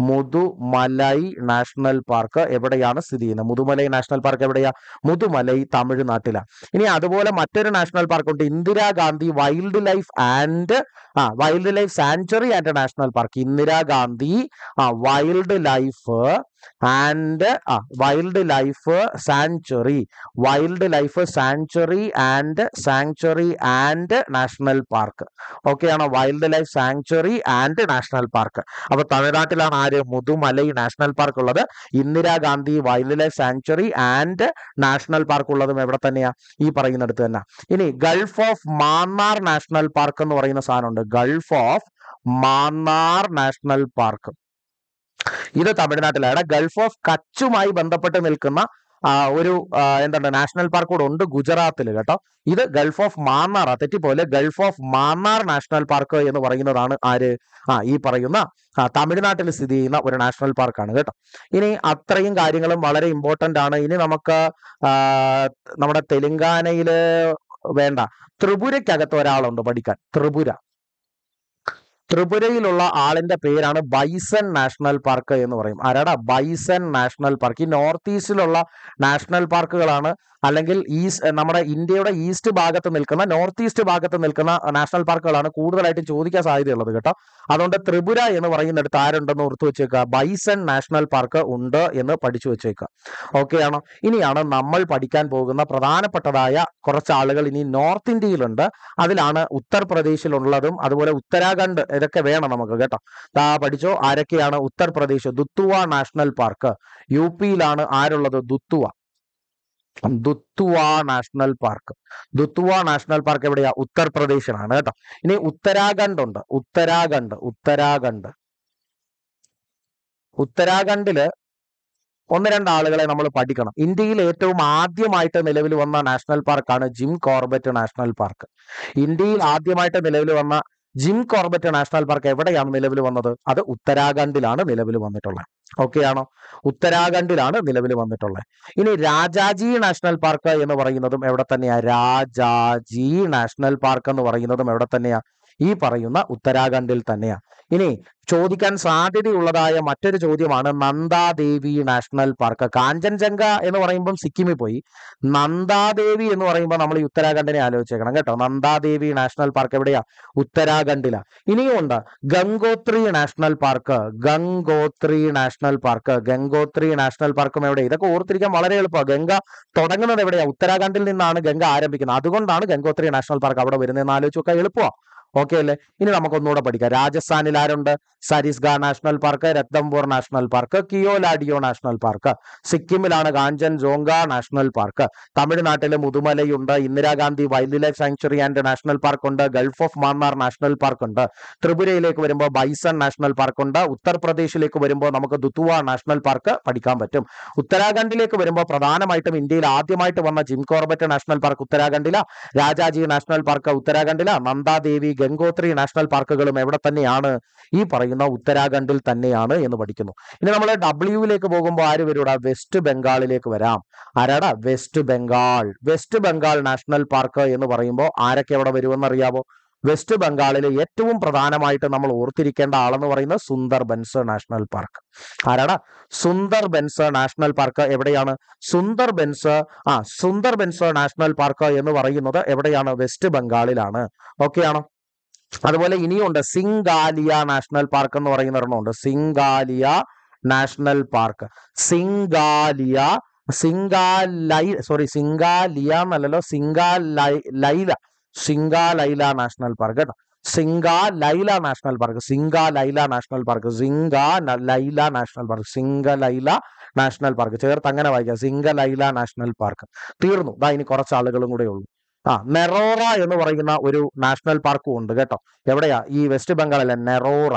Mudumalai national park എവിടെയാണ് സ്ഥിതി ചെയ്യുന്നത് മുതുമലൈ നാഷണൽ പാർക്ക് എവിടെയാ മുതുമലൈ തമിഴ്നാട്ടിലാണ് ഇനി അതുപോലെ മറ്റൊരു നാഷണൽ പാർക്ക് ഉണ്ട് ഇന്ദിരാഗാന്ധി വൈൽഡ് ലൈഫ് ആൻഡ് ആ wildlife sanctuary and national park Indira Gandhi ആ വൈൽഡ് ലൈഫ് ആൻഡ് ആ wildlife sanctuary wildlife sanctuary and sanctuary and national park okay ഓക്കെയാണോ wildlife sanctuary and national park അപ്പൊ തമിഴ്നാട്ടിലാണ് ആര് Mudumalai national park ഉള്ളത് Indira Gandhi wildlife sanctuary and national park ഉള്ളതും എവിടെ തന്നെയാ ഈ പറയുന്നിടത്ത് തന്നെ ഇനി gulf of Mannar national park എന്ന് പറയുന്ന സാധനമുണ്ട് Gulf of Mannar national park ഇത് തമിഴ്നാട്ടിലാണ് ഗൾഫ് ഓഫ് കച്ചുമായി ബന്ധപ്പെട്ട് നിൽക്കുന്ന ഒരു എന്താണ് നാഷണൽ പാർക്ക് കൂടെ ഉണ്ട് ഗുജറാത്തിൽ കേട്ടോ ഇത് ഗൾഫ് ഓഫ് മാന്നാർ തെറ്റിപ്പോലെ gulf of Mannar national park എന്ന് പറയുന്നതാണ് ആര് ആ ഈ പറയുന്ന തമിഴ്നാട്ടിൽ സ്ഥിതി ചെയ്യുന്ന ഒരു നാഷണൽ പാർക്കാണ് കേട്ടോ ഇനി അത്രയും കാര്യങ്ങളും വളരെ ഇമ്പോർട്ടന്റ് ആണ് ഇനി നമുക്ക് നമ്മുടെ തെലങ്കാനയില് വേണ്ട ത്രിപുരയ്ക്കകത്ത് ഒരാളുണ്ട് പഠിക്കാൻ ത്രിപുര ത്രിപുരയിലുള്ള ആളിന്റെ പേരാണ് ബൈസൺ നാഷണൽ പാർക്ക് എന്ന് പറയും ആരാടാ ബൈസൺ നാഷണൽ പാർക്ക് ഈ നോർത്ത് ഈസ്റ്റിലുള്ള നാഷണൽ പാർക്കുകളാണ് അല്ലെങ്കിൽ ഈസ്റ്റ് നമ്മുടെ ഇന്ത്യയുടെ ഈസ്റ്റ് ഭാഗത്ത് നിൽക്കുന്ന നോർത്ത് ഈസ്റ്റ് ഭാഗത്ത് നിൽക്കുന്ന നാഷണൽ പാർക്കുകളാണ് കൂടുതലായിട്ട് ചോദിക്കാൻ സാധ്യതയുള്ളത് കേട്ടോ അതുകൊണ്ട് ത്രിപുര എന്ന് പറയുന്നിടത്ത് ആരുണ്ടെന്ന് ഓർത്തു വെച്ചേക്കുക ബൈസൺ നാഷണൽ പാർക്ക് ഉണ്ട് എന്ന് പഠിച്ചു വെച്ചേക്കുക ഓക്കെ ആണോ ഇനിയാണ് നമ്മൾ പഠിക്കാൻ പോകുന്ന പ്രധാനപ്പെട്ടതായ കുറച്ച് ആളുകൾ ഇനി നോർത്ത് ഇന്ത്യയിലുണ്ട് അതിലാണ് ഉത്തർപ്രദേശിലുള്ളതും അതുപോലെ ഉത്തരാഖണ്ഡ് ഇതൊക്കെ വേണം നമുക്ക് കേട്ടോ താ പഠിച്ചോ ആരൊക്കെയാണ് Uttar Pradesh Dudhwa national park U പിയിലാണ് ആരുള്ളത് Dudhwa Dudhwa national park Dudhwa national park എവിടെയാ ഉത്തർപ്രദേശിലാണ് കേട്ടോ ഇനി ഉത്തരാഖണ്ഡ് ഉണ്ട് ഉത്തരാഖണ്ഡ് ഉത്തരാഖണ്ഡ് ഉത്തരാഖണ്ഡില് ഒന്ന് രണ്ട് ആളുകളെ നമ്മൾ പഠിക്കണം ഇന്ത്യയിൽ ഏറ്റവും ആദ്യമായിട്ട് നിലവിൽ വന്ന നാഷണൽ പാർക്കാണ് ജിം കോർബറ്റ് നാഷണൽ പാർക്ക് ഇന്ത്യയിൽ ആദ്യമായിട്ട് നിലവിൽ വന്ന ജിം കോർബറ്റ് നാഷണൽ പാർക്ക് എവിടെയാണ് നിലവിൽ വന്നത് അത് ഉത്തരാഖണ്ഡിലാണ് നിലവിൽ വന്നിട്ടുള്ളത് ആണോ ഉത്തരാഖണ്ഡിലാണ് നിലവിൽ വന്നിട്ടുള്ളത് ഇനി രാജാജി നാഷണൽ പാർക്ക് എന്ന് പറയുന്നതും എവിടെ തന്നെയാ രാജാജി നാഷണൽ പാർക്ക് എന്ന് പറയുന്നതും എവിടെ തന്നെയാ ഈ പറയുന്ന ഉത്തരാഖണ്ഡിൽ തന്നെയാണ് ഇനി ചോദിക്കാൻ സാധ്യതയുള്ളതായ മറ്റൊരു ചോദ്യമാണ് നന്ദാദേവി നാഷണൽ പാർക്ക് കാഞ്ചൻജംഗ എന്ന് പറയുമ്പം സിക്കിമിൽ പോയി നന്ദാദേവി എന്ന് പറയുമ്പോൾ നമ്മൾ ഈ ഉത്തരാഖണ്ഡിനെ ആലോചിച്ചേക്കണം കേട്ടോ നന്ദാദേവി നാഷണൽ പാർക്ക് എവിടെയാ ഉത്തരാഖണ്ഡിലാണ് ഇനിയുമുണ്ട് Gangotri national park Gangotri national park Gangotri national പാർക്കും എവിടെ ഇതൊക്കെ ഓർത്തിരിക്കാൻ വളരെ എളുപ്പമാണ് ഗംഗ തുടങ്ങുന്നത് എവിടെയാണ് ഉത്തരാഖണ്ഡിൽ നിന്നാണ് ഗംഗ ആരംഭിക്കുന്നത് അതുകൊണ്ടാണ് ഗംഗോത്രി നാഷണൽ പാർക്ക് അവിടെ വരുന്നതെന്ന് ആലോചിച്ചൊക്കെ എളുപ്പമാണ് ഓക്കെ അല്ലേ ഇനി നമുക്കൊന്നുകൂടെ പഠിക്കാം രാജസ്ഥാനിൽ ആരുണ്ട് സരിസ്ഗ national park രക്തംപൂർ national park Keoladeo national park സിക്കിമിലാണ് Kanchan Jonga national park തമിഴ്നാട്ടിൽ മുതുമലയുണ്ട് Indira Gandhi wildlife sanctuary and national park ഉണ്ട് Gulf of Mannar national park ഉണ്ട് ത്രിപുരയിലേക്ക് വരുമ്പോൾ ബൈസൺ നാഷണൽ പാർക്ക് ഉണ്ട് ഉത്തർപ്രദേശിലേക്ക് വരുമ്പോൾ നമുക്ക് ദുത്തുവ നാഷണൽ പാർക്ക് പഠിക്കാൻ പറ്റും ഉത്തരാഖണ്ഡിലേക്ക് വരുമ്പോൾ പ്രധാനമായിട്ടും ഇന്ത്യയിൽ ആദ്യമായിട്ട് വന്ന Jim Corbett national park ഉത്തരാഖണ്ഡില Rajaji national park ഉത്തരാഖണ്ഡില Nandadevi Gangotri national പാർക്കുകളും എവിടെ തന്നെയാണ് ഈ പറയുന്ന ഉത്തരാഖണ്ഡിൽ തന്നെയാണ് എന്ന് പഠിക്കുന്നു ഇനി നമ്മൾ ഡബ്ല്യൂവിലേക്ക് പോകുമ്പോൾ ആര് വരൂടാ വെസ്റ്റ് ബംഗാളിലേക്ക് വരാം ആരാടാ west Bengal west Bengal national park എന്ന് പറയുമ്പോൾ ആരൊക്കെ എവിടെ വരുമെന്ന് അറിയാവോ വെസ്റ്റ് ബംഗാളിലെ ഏറ്റവും പ്രധാനമായിട്ട് നമ്മൾ ഓർത്തിരിക്കേണ്ട ആളെന്ന് പറയുന്ന സുന്ദർ ബൻസ് നാഷണൽ പാർക്ക് ആരാണ് സുന്ദർ ബെൻസ് നാഷണൽ പാർക്ക് എവിടെയാണ് സുന്ദർ ബെൻസ് ആ സുന്ദർ ബെൻസ് നാഷണൽ പാർക്ക് എന്ന് പറയുന്നത് എവിടെയാണ് വെസ്റ്റ് ബംഗാളിലാണ് ഓക്കെയാണോ അതുപോലെ ഇനിയുണ്ട് സിംഗാലിയ നാഷണൽ പാർക്ക് എന്ന് പറയുന്ന ഒരെണ്ണമുണ്ട് Singalia national park Singalia Singalai sorry Singalia എന്നല്ലല്ലോ സിംഗാലൈ ലൈല സിംഗാലൈല നാഷണൽ പാർക്ക് കേട്ടോ Singalila national park Singalila national park Singalila national park Singalila national park ചേർത്ത് അങ്ങനെ വായിക്കാം സിംഗ ലൈല നാഷണൽ പാർക്ക് തീർന്നു ഇതാ ഇനി കുറച്ച് ആളുകളും കൂടെ ഉള്ളൂ ആ നെറോറ എന്ന് പറയുന്ന ഒരു നാഷണൽ പാർക്കും ഉണ്ട് കേട്ടോ എവിടെയാ ഈ വെസ്റ്റ് ബംഗാളിലെ നെറോറ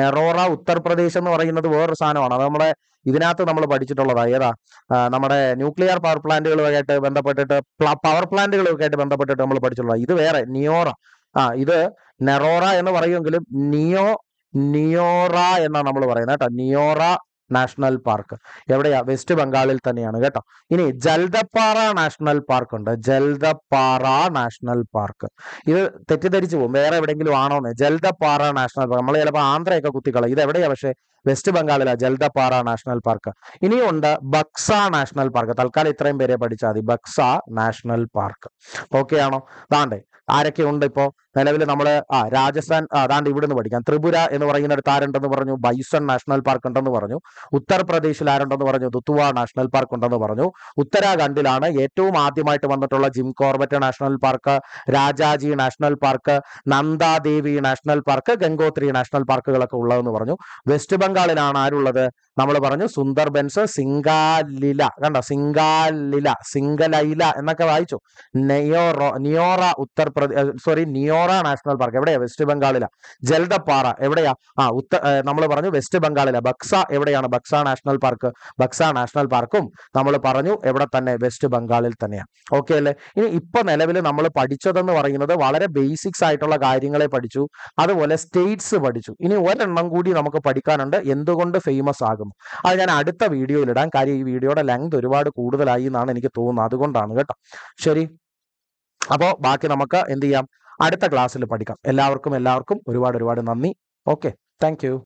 നെറോറ ഉത്തർപ്രദേശ് എന്ന് പറയുന്നത് വേറൊരു സാധനമാണ് അത് നമ്മുടെ ഇതിനകത്ത് നമ്മൾ പഠിച്ചിട്ടുള്ളതാ ഏതാ നമ്മുടെ ന്യൂക്ലിയർ പവർ പ്ലാന്റുകളുമായിട്ട് ബന്ധപ്പെട്ടിട്ട് പവർ പ്ലാന്റുകളൊക്കെ ആയിട്ട് ബന്ധപ്പെട്ടിട്ട് നമ്മൾ പഠിച്ചിട്ടുള്ളത് ഇത് വേറെ നിയോറ ആ ഇത് നെറോറ എന്ന് പറയുമെങ്കിലും നിയോ നിയോറ എന്നാണ് നമ്മൾ പറയുന്നത് കേട്ടോ നിയോറ നാഷണൽ പാർക്ക് എവിടെയാ വെസ്റ്റ് ബംഗാളിൽ തന്നെയാണ് കേട്ടോ ഇനി ജൽദപ്പാറ നാഷണൽ പാർക്ക് ഉണ്ട് ജൽദപ്പാറ നാഷണൽ പാർക്ക് ഇത് തെറ്റിദ്ധരിച്ചു പോകും വേറെ എവിടെയെങ്കിലും ആണോന്ന് ജൽദപ്പാറ നാഷണൽ പാർക്ക് നമ്മൾ ചിലപ്പോൾ ആന്ധ്രയൊക്കെ കുത്തിക്കളയും ഇത് എവിടെയാ പക്ഷേ വെസ്റ്റ് ബംഗാളിലെ ജൽദപ്പാറ നാഷണൽ പാർക്ക് ഇനിയുണ്ട് ബക്സ നാഷണൽ പാർക്ക് തൽക്കാലം ഇത്രയും പേരെ പഠിച്ചാൽ മതി ബക്സ നാഷണൽ പാർക്ക് ഓക്കെ ആണോ താണ്ടെ ആരൊക്കെ ഉണ്ട് ഇപ്പോ നിലവിൽ നമ്മൾ ആ രാജസ്ഥാൻ അതാണ്ട് നിന്ന് പഠിക്കാം ത്രിപുര എന്ന് പറയുന്ന ഒരു ആരുണ്ടെന്ന് പറഞ്ഞു ബൈസൺ നാഷണൽ പാർക്ക് ഉണ്ടെന്ന് പറഞ്ഞു ഉത്തർപ്രദേശിൽ ആരുണ്ടെന്ന് പറഞ്ഞു ദുത്തുവ നാഷണൽ പാർക്ക് ഉണ്ടെന്ന് പറഞ്ഞു ഉത്തരാഖണ്ഡിലാണ് ഏറ്റവും ആദ്യമായിട്ട് വന്നിട്ടുള്ള Jim Corbett national park Rajaji national park Nandadevi national park Gangotri national പാർക്കുകളൊക്കെ ഉള്ളതെന്ന് പറഞ്ഞു വെസ്റ്റ് ബംഗാൾ ബംഗാളിലാണ് ആരുള്ളത് നമ്മൾ പറഞ്ഞു സുന്ദർബൻസ് സിംഗാലില കണ്ട സിംഗാലില സിംഗലൈല എന്നൊക്കെ വായിച്ചു നെയോറോ നിയോറ ഉത്തർപ്രദേശ് സോറി നിയോറ നാഷണൽ പാർക്ക് എവിടെയാ വെസ്റ്റ് ബംഗാളില ജൽദപ്പാറ എവിടെയാ ആ ഉത്തർ നമ്മൾ പറഞ്ഞു വെസ്റ്റ് ബംഗാളില ബക്സ എവിടെയാണ് ബക്സ നാഷണൽ പാർക്ക് ബക്സ നാഷണൽ പാർക്കും നമ്മൾ പറഞ്ഞു എവിടെ തന്നെ വെസ്റ്റ് ബംഗാളിൽ തന്നെയാണ് ഓക്കെ അല്ലേ ഇനി ഇപ്പൊ നിലവിൽ നമ്മൾ പഠിച്ചതെന്ന് പറയുന്നത് വളരെ ബേസിക്സ് ആയിട്ടുള്ള കാര്യങ്ങളെ പഠിച്ചു അതുപോലെ സ്റ്റേറ്റ്സ് പഠിച്ചു ഇനി ഒരെണ്ണം കൂടി നമുക്ക് പഠിക്കാനുണ്ട് എന്തുകൊണ്ട് ഫേമസ് ആകും മനസ്സിലാക്കുന്നു അത് ഞാൻ അടുത്ത വീഡിയോയിൽ ഇടാം കാര്യം ഈ വീഡിയോയുടെ ലെങ്ത് ഒരുപാട് കൂടുതലായി എന്നാണ് എനിക്ക് തോന്നുന്നത് അതുകൊണ്ടാണ് കേട്ടോ ശരി അപ്പോൾ ബാക്കി നമുക്ക് എന്ത് ചെയ്യാം അടുത്ത ക്ലാസ്സിൽ പഠിക്കാം എല്ലാവർക്കും എല്ലാവർക്കും ഒരുപാട് ഒരുപാട് നന്ദി ഓക്കെ താങ്ക്